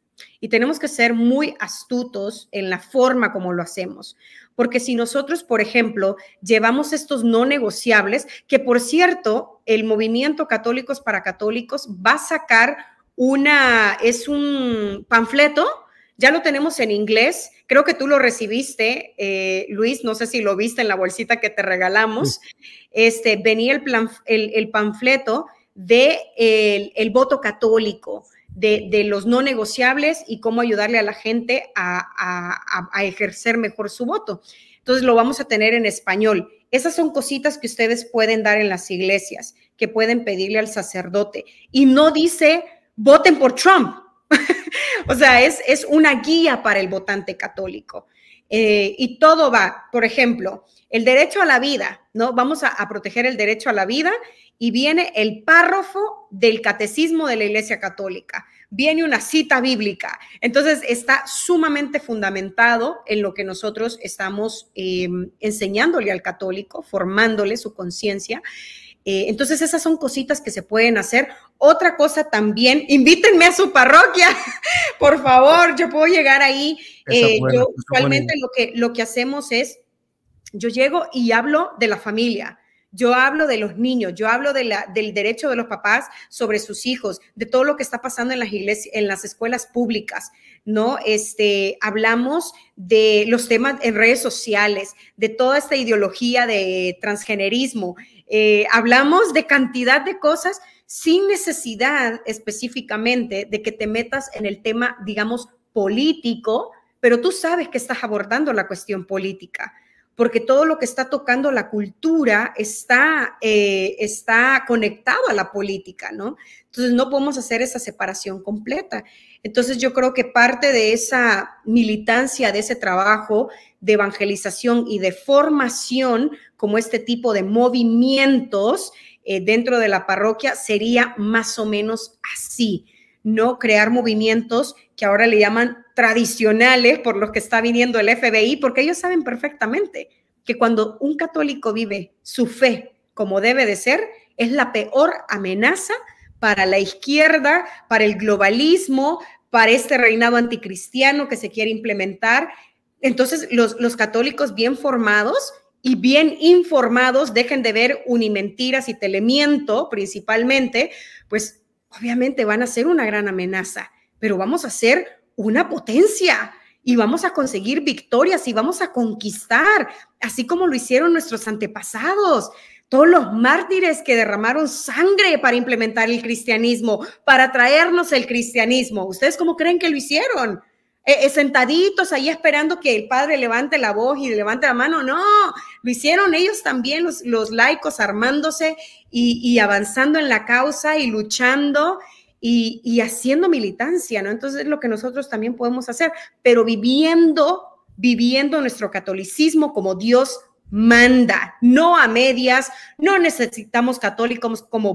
y tenemos que ser muy astutos en la forma como lo hacemos. Porque si nosotros, por ejemplo, llevamos estos no negociables, que por cierto, el movimiento Católicos para Católicos va a sacar una, es un panfleto ya lo tenemos en inglés. Creo que tú lo recibiste, eh, Luis. No sé si lo viste en la bolsita que te regalamos. Este, venía el, plan, el, panfleto de voto católico, de, los no negociables y cómo ayudarle a la gente a, a, ejercer mejor su voto. Entonces lo vamos a tener en español. Esas son cositas que ustedes pueden dar en las iglesias, que pueden pedirle al sacerdote. Y no dice, voten por Trump, o sea, es, una guía para el votante católico. Eh, y todo va, por ejemplo, el derecho a la vida, ¿no? Vamos a, proteger el derecho a la vida y viene el párrafo del catecismo de la Iglesia Católica, viene una cita bíblica, entonces está sumamente fundamentado en lo que nosotros estamos em, enseñándole al católico, formándole su conciencia. Eh, entonces esas son cositas que se pueden hacer otra cosa también, invítenme a su parroquia, por favor, yo puedo llegar ahí. Eh, yo usualmente lo, que, lo que hacemos es, yo llego y hablo de la familia. Yo hablo de los niños, yo hablo de la, del derecho de los papás sobre sus hijos, de todo lo que está pasando en las iglesias, en las escuelas públicas, ¿no? Este, hablamos de los temas en redes sociales, de toda esta ideología de transgenerismo, eh, hablamos de cantidad de cosas sin necesidad específicamente de que te metas en el tema, digamos, político, pero tú sabes que estás abordando la cuestión política porque todo lo que está tocando la cultura está, eh, está conectado a la política, ¿no? Entonces no podemos hacer esa separación completa. Entonces yo creo que parte de esa militancia, de ese trabajo de evangelización y de formación, como este tipo de movimientos eh, dentro de la parroquia, sería más o menos así, ¿no? Crear movimientos que ahora le llaman tradicionales por los que está viniendo el FBI, porque ellos saben perfectamente que cuando un católico vive su fe como debe de ser, es la peor amenaza para la izquierda, para el globalismo, para este reinado anticristiano que se quiere implementar. Entonces, los, los católicos bien formados y bien informados, dejen de ver unimentiras y telemiento principalmente, pues obviamente van a ser una gran amenaza, pero vamos a ser una potencia y vamos a conseguir victorias y vamos a conquistar, así como lo hicieron nuestros antepasados. Todos los mártires que derramaron sangre para implementar el cristianismo, para traernos el cristianismo. ¿Ustedes cómo creen que lo hicieron? Eh, eh, sentaditos ahí esperando que el padre levante la voz y levante la mano. No, lo hicieron ellos también, los, laicos armándose y, y, avanzando en la causa y luchando y, haciendo militancia, ¿no? Entonces es lo que nosotros también podemos hacer, pero viviendo, viviendo nuestro catolicismo como Dios manda, no a medias, no necesitamos católicos como,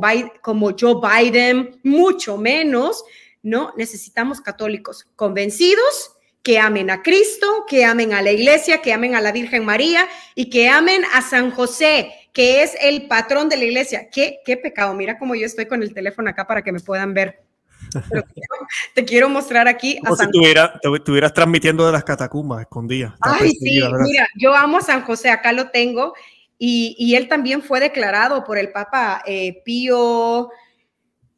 como Joe Biden, mucho menos, no, necesitamos católicos convencidos que amen a Cristo, que amen a la iglesia, que amen a la Virgen María y que amen a San José, que es el patrón de la iglesia. ¿Qué, pecado? Mira cómo yo estoy con el teléfono acá para que me puedan ver. te, quiero, mostrar aquí. a San si estuvieras transmitiendo de las catacumbas escondidas. Ay, sí, mira, yo amo a San José, acá lo tengo. Y, él también fue declarado por el Papa eh, Pío,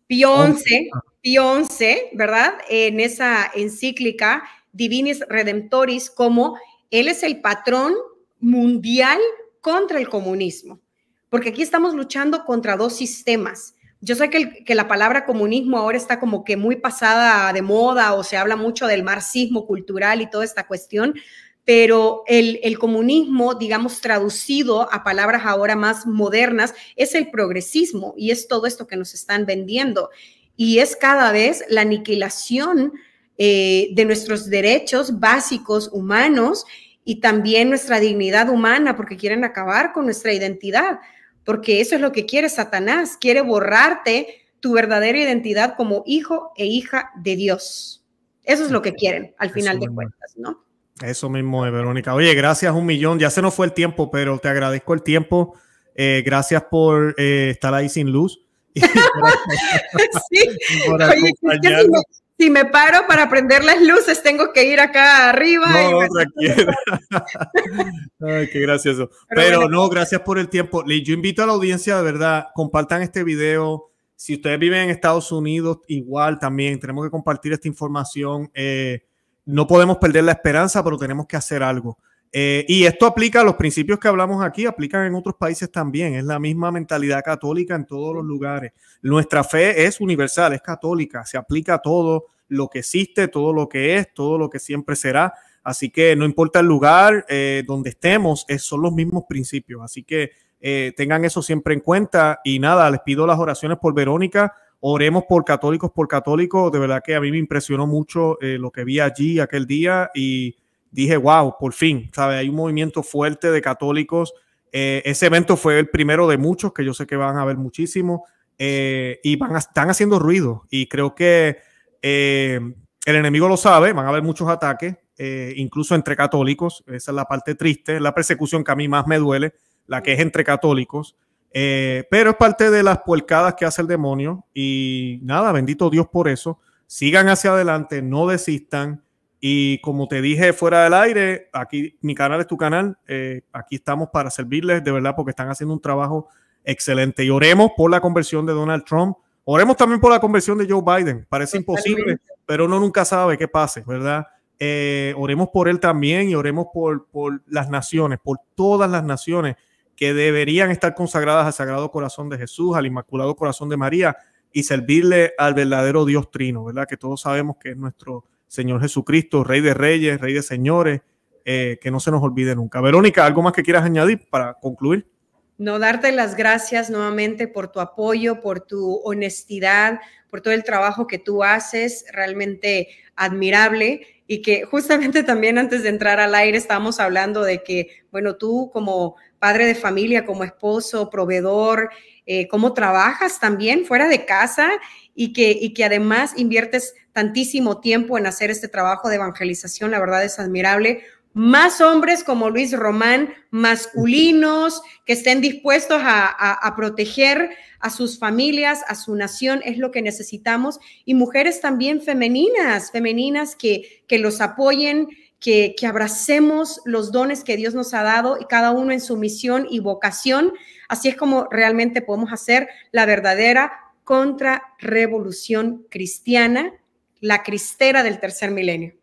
Pío XI, Pío XI, ¿verdad? En esa encíclica Divinis Redemptoris, como él es el patrón mundial contra el comunismo porque aquí estamos luchando contra dos sistemas. Yo sé que, la palabra comunismo ahora está como que muy pasada de moda o se habla mucho del marxismo cultural y toda esta cuestión, pero el, comunismo, digamos, traducido a palabras ahora más modernas, es el progresismo y es todo esto que nos están vendiendo. Y es cada vez la aniquilación eh, de nuestros derechos básicos humanos y también nuestra dignidad humana, porque quieren acabar con nuestra identidad porque eso es lo que quiere Satanás, quiere borrarte tu verdadera identidad como hijo e hija de Dios. Eso es lo que quieren al final de cuentas, ¿no? Eso mismo es, Verónica. Oye, gracias un millón. Ya se nos fue el tiempo, pero te agradezco el tiempo. Eh, gracias por eh, estar ahí sin luz. sí si me paro para prender las luces, tengo que ir acá arriba. No, Ay, qué gracioso. Pero, no, gracias por el tiempo. Yo invito a la audiencia, de verdad, compartan este video. Si ustedes viven en Estados Unidos, igual también tenemos que compartir esta información. Eh, no podemos perder la esperanza, pero tenemos que hacer algo. Eh, y esto aplica a los principios que hablamos aquí, aplican en otros países también. Es la misma mentalidad católica en todos los lugares. Nuestra fe es universal, es católica, se aplica a todo lo que existe, todo lo que es, todo lo que siempre será. Así que no importa el lugar eh, donde estemos, son los mismos principios. Así que eh, tengan eso siempre en cuenta. Y nada, les pido las oraciones por Verónica. Oremos por católicos, por católicos. De verdad que a mí me impresionó mucho lo que vi allí aquel día y dije, wow, por fin, sabe Hay un movimiento fuerte de católicos. Eh, ese evento fue el primero de muchos, que yo sé que van a haber muchísimos, eh, y van están haciendo ruido. Y creo que eh, el enemigo lo sabe, van a haber muchos ataques, incluso entre católicos. Esa es la parte triste, la persecución que a mí más me duele, la que es entre católicos. pero es parte de las puercadas que hace el demonio. Y nada, bendito Dios por eso. Sigan hacia adelante, no desistan. Y como te dije fuera del aire, aquí mi canal es tu canal. Eh, aquí estamos para servirles de verdad porque están haciendo un trabajo excelente. Y oremos por la conversión de Donald Trump. Oremos también por la conversión de Joe Biden. Parece imposible, pero uno nunca sabe qué pase, ¿verdad? Eh, oremos por él también y oremos por, por las naciones, por todas las naciones que deberían estar consagradas al Sagrado Corazón de Jesús, al Inmaculado Corazón de María y servirle al verdadero Dios Trino, ¿verdad? Que todos sabemos que es nuestro Señor Jesucristo, Rey de Reyes, Rey de Señores, eh, que no se nos olvide nunca. Verónica, ¿algo más que quieras añadir para concluir? No, darte las gracias nuevamente por tu apoyo, por tu honestidad, por todo el trabajo que tú haces, realmente admirable y que justamente también antes de entrar al aire estábamos hablando de que, bueno, tú como padre de familia, como esposo, proveedor, eh, cómo trabajas también fuera de casa y que, que además inviertes tantísimo tiempo en hacer este trabajo de evangelización, la verdad es admirable. Más hombres como Luis Román, masculinos, que estén dispuestos a, proteger a sus familias, a su nación, es lo que necesitamos. Y mujeres también femeninas, femeninas que, que los apoyen, que, que, abracemos los dones que Dios nos ha dado y cada uno en su misión y vocación. Así es como realmente podemos hacer la verdadera contra revolución cristiana, la cristera del tercer milenio.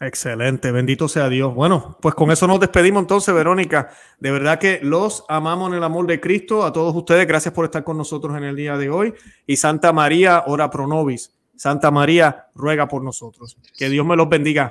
Excelente, bendito sea Dios. Bueno, pues con eso nos despedimos entonces, Verónica. De verdad que los amamos en el amor de Cristo. A todos ustedes, gracias por estar con nosotros en el día de hoy. Y Santa María, ora pro nobis. Santa María, ruega por nosotros. Que Dios me los bendiga.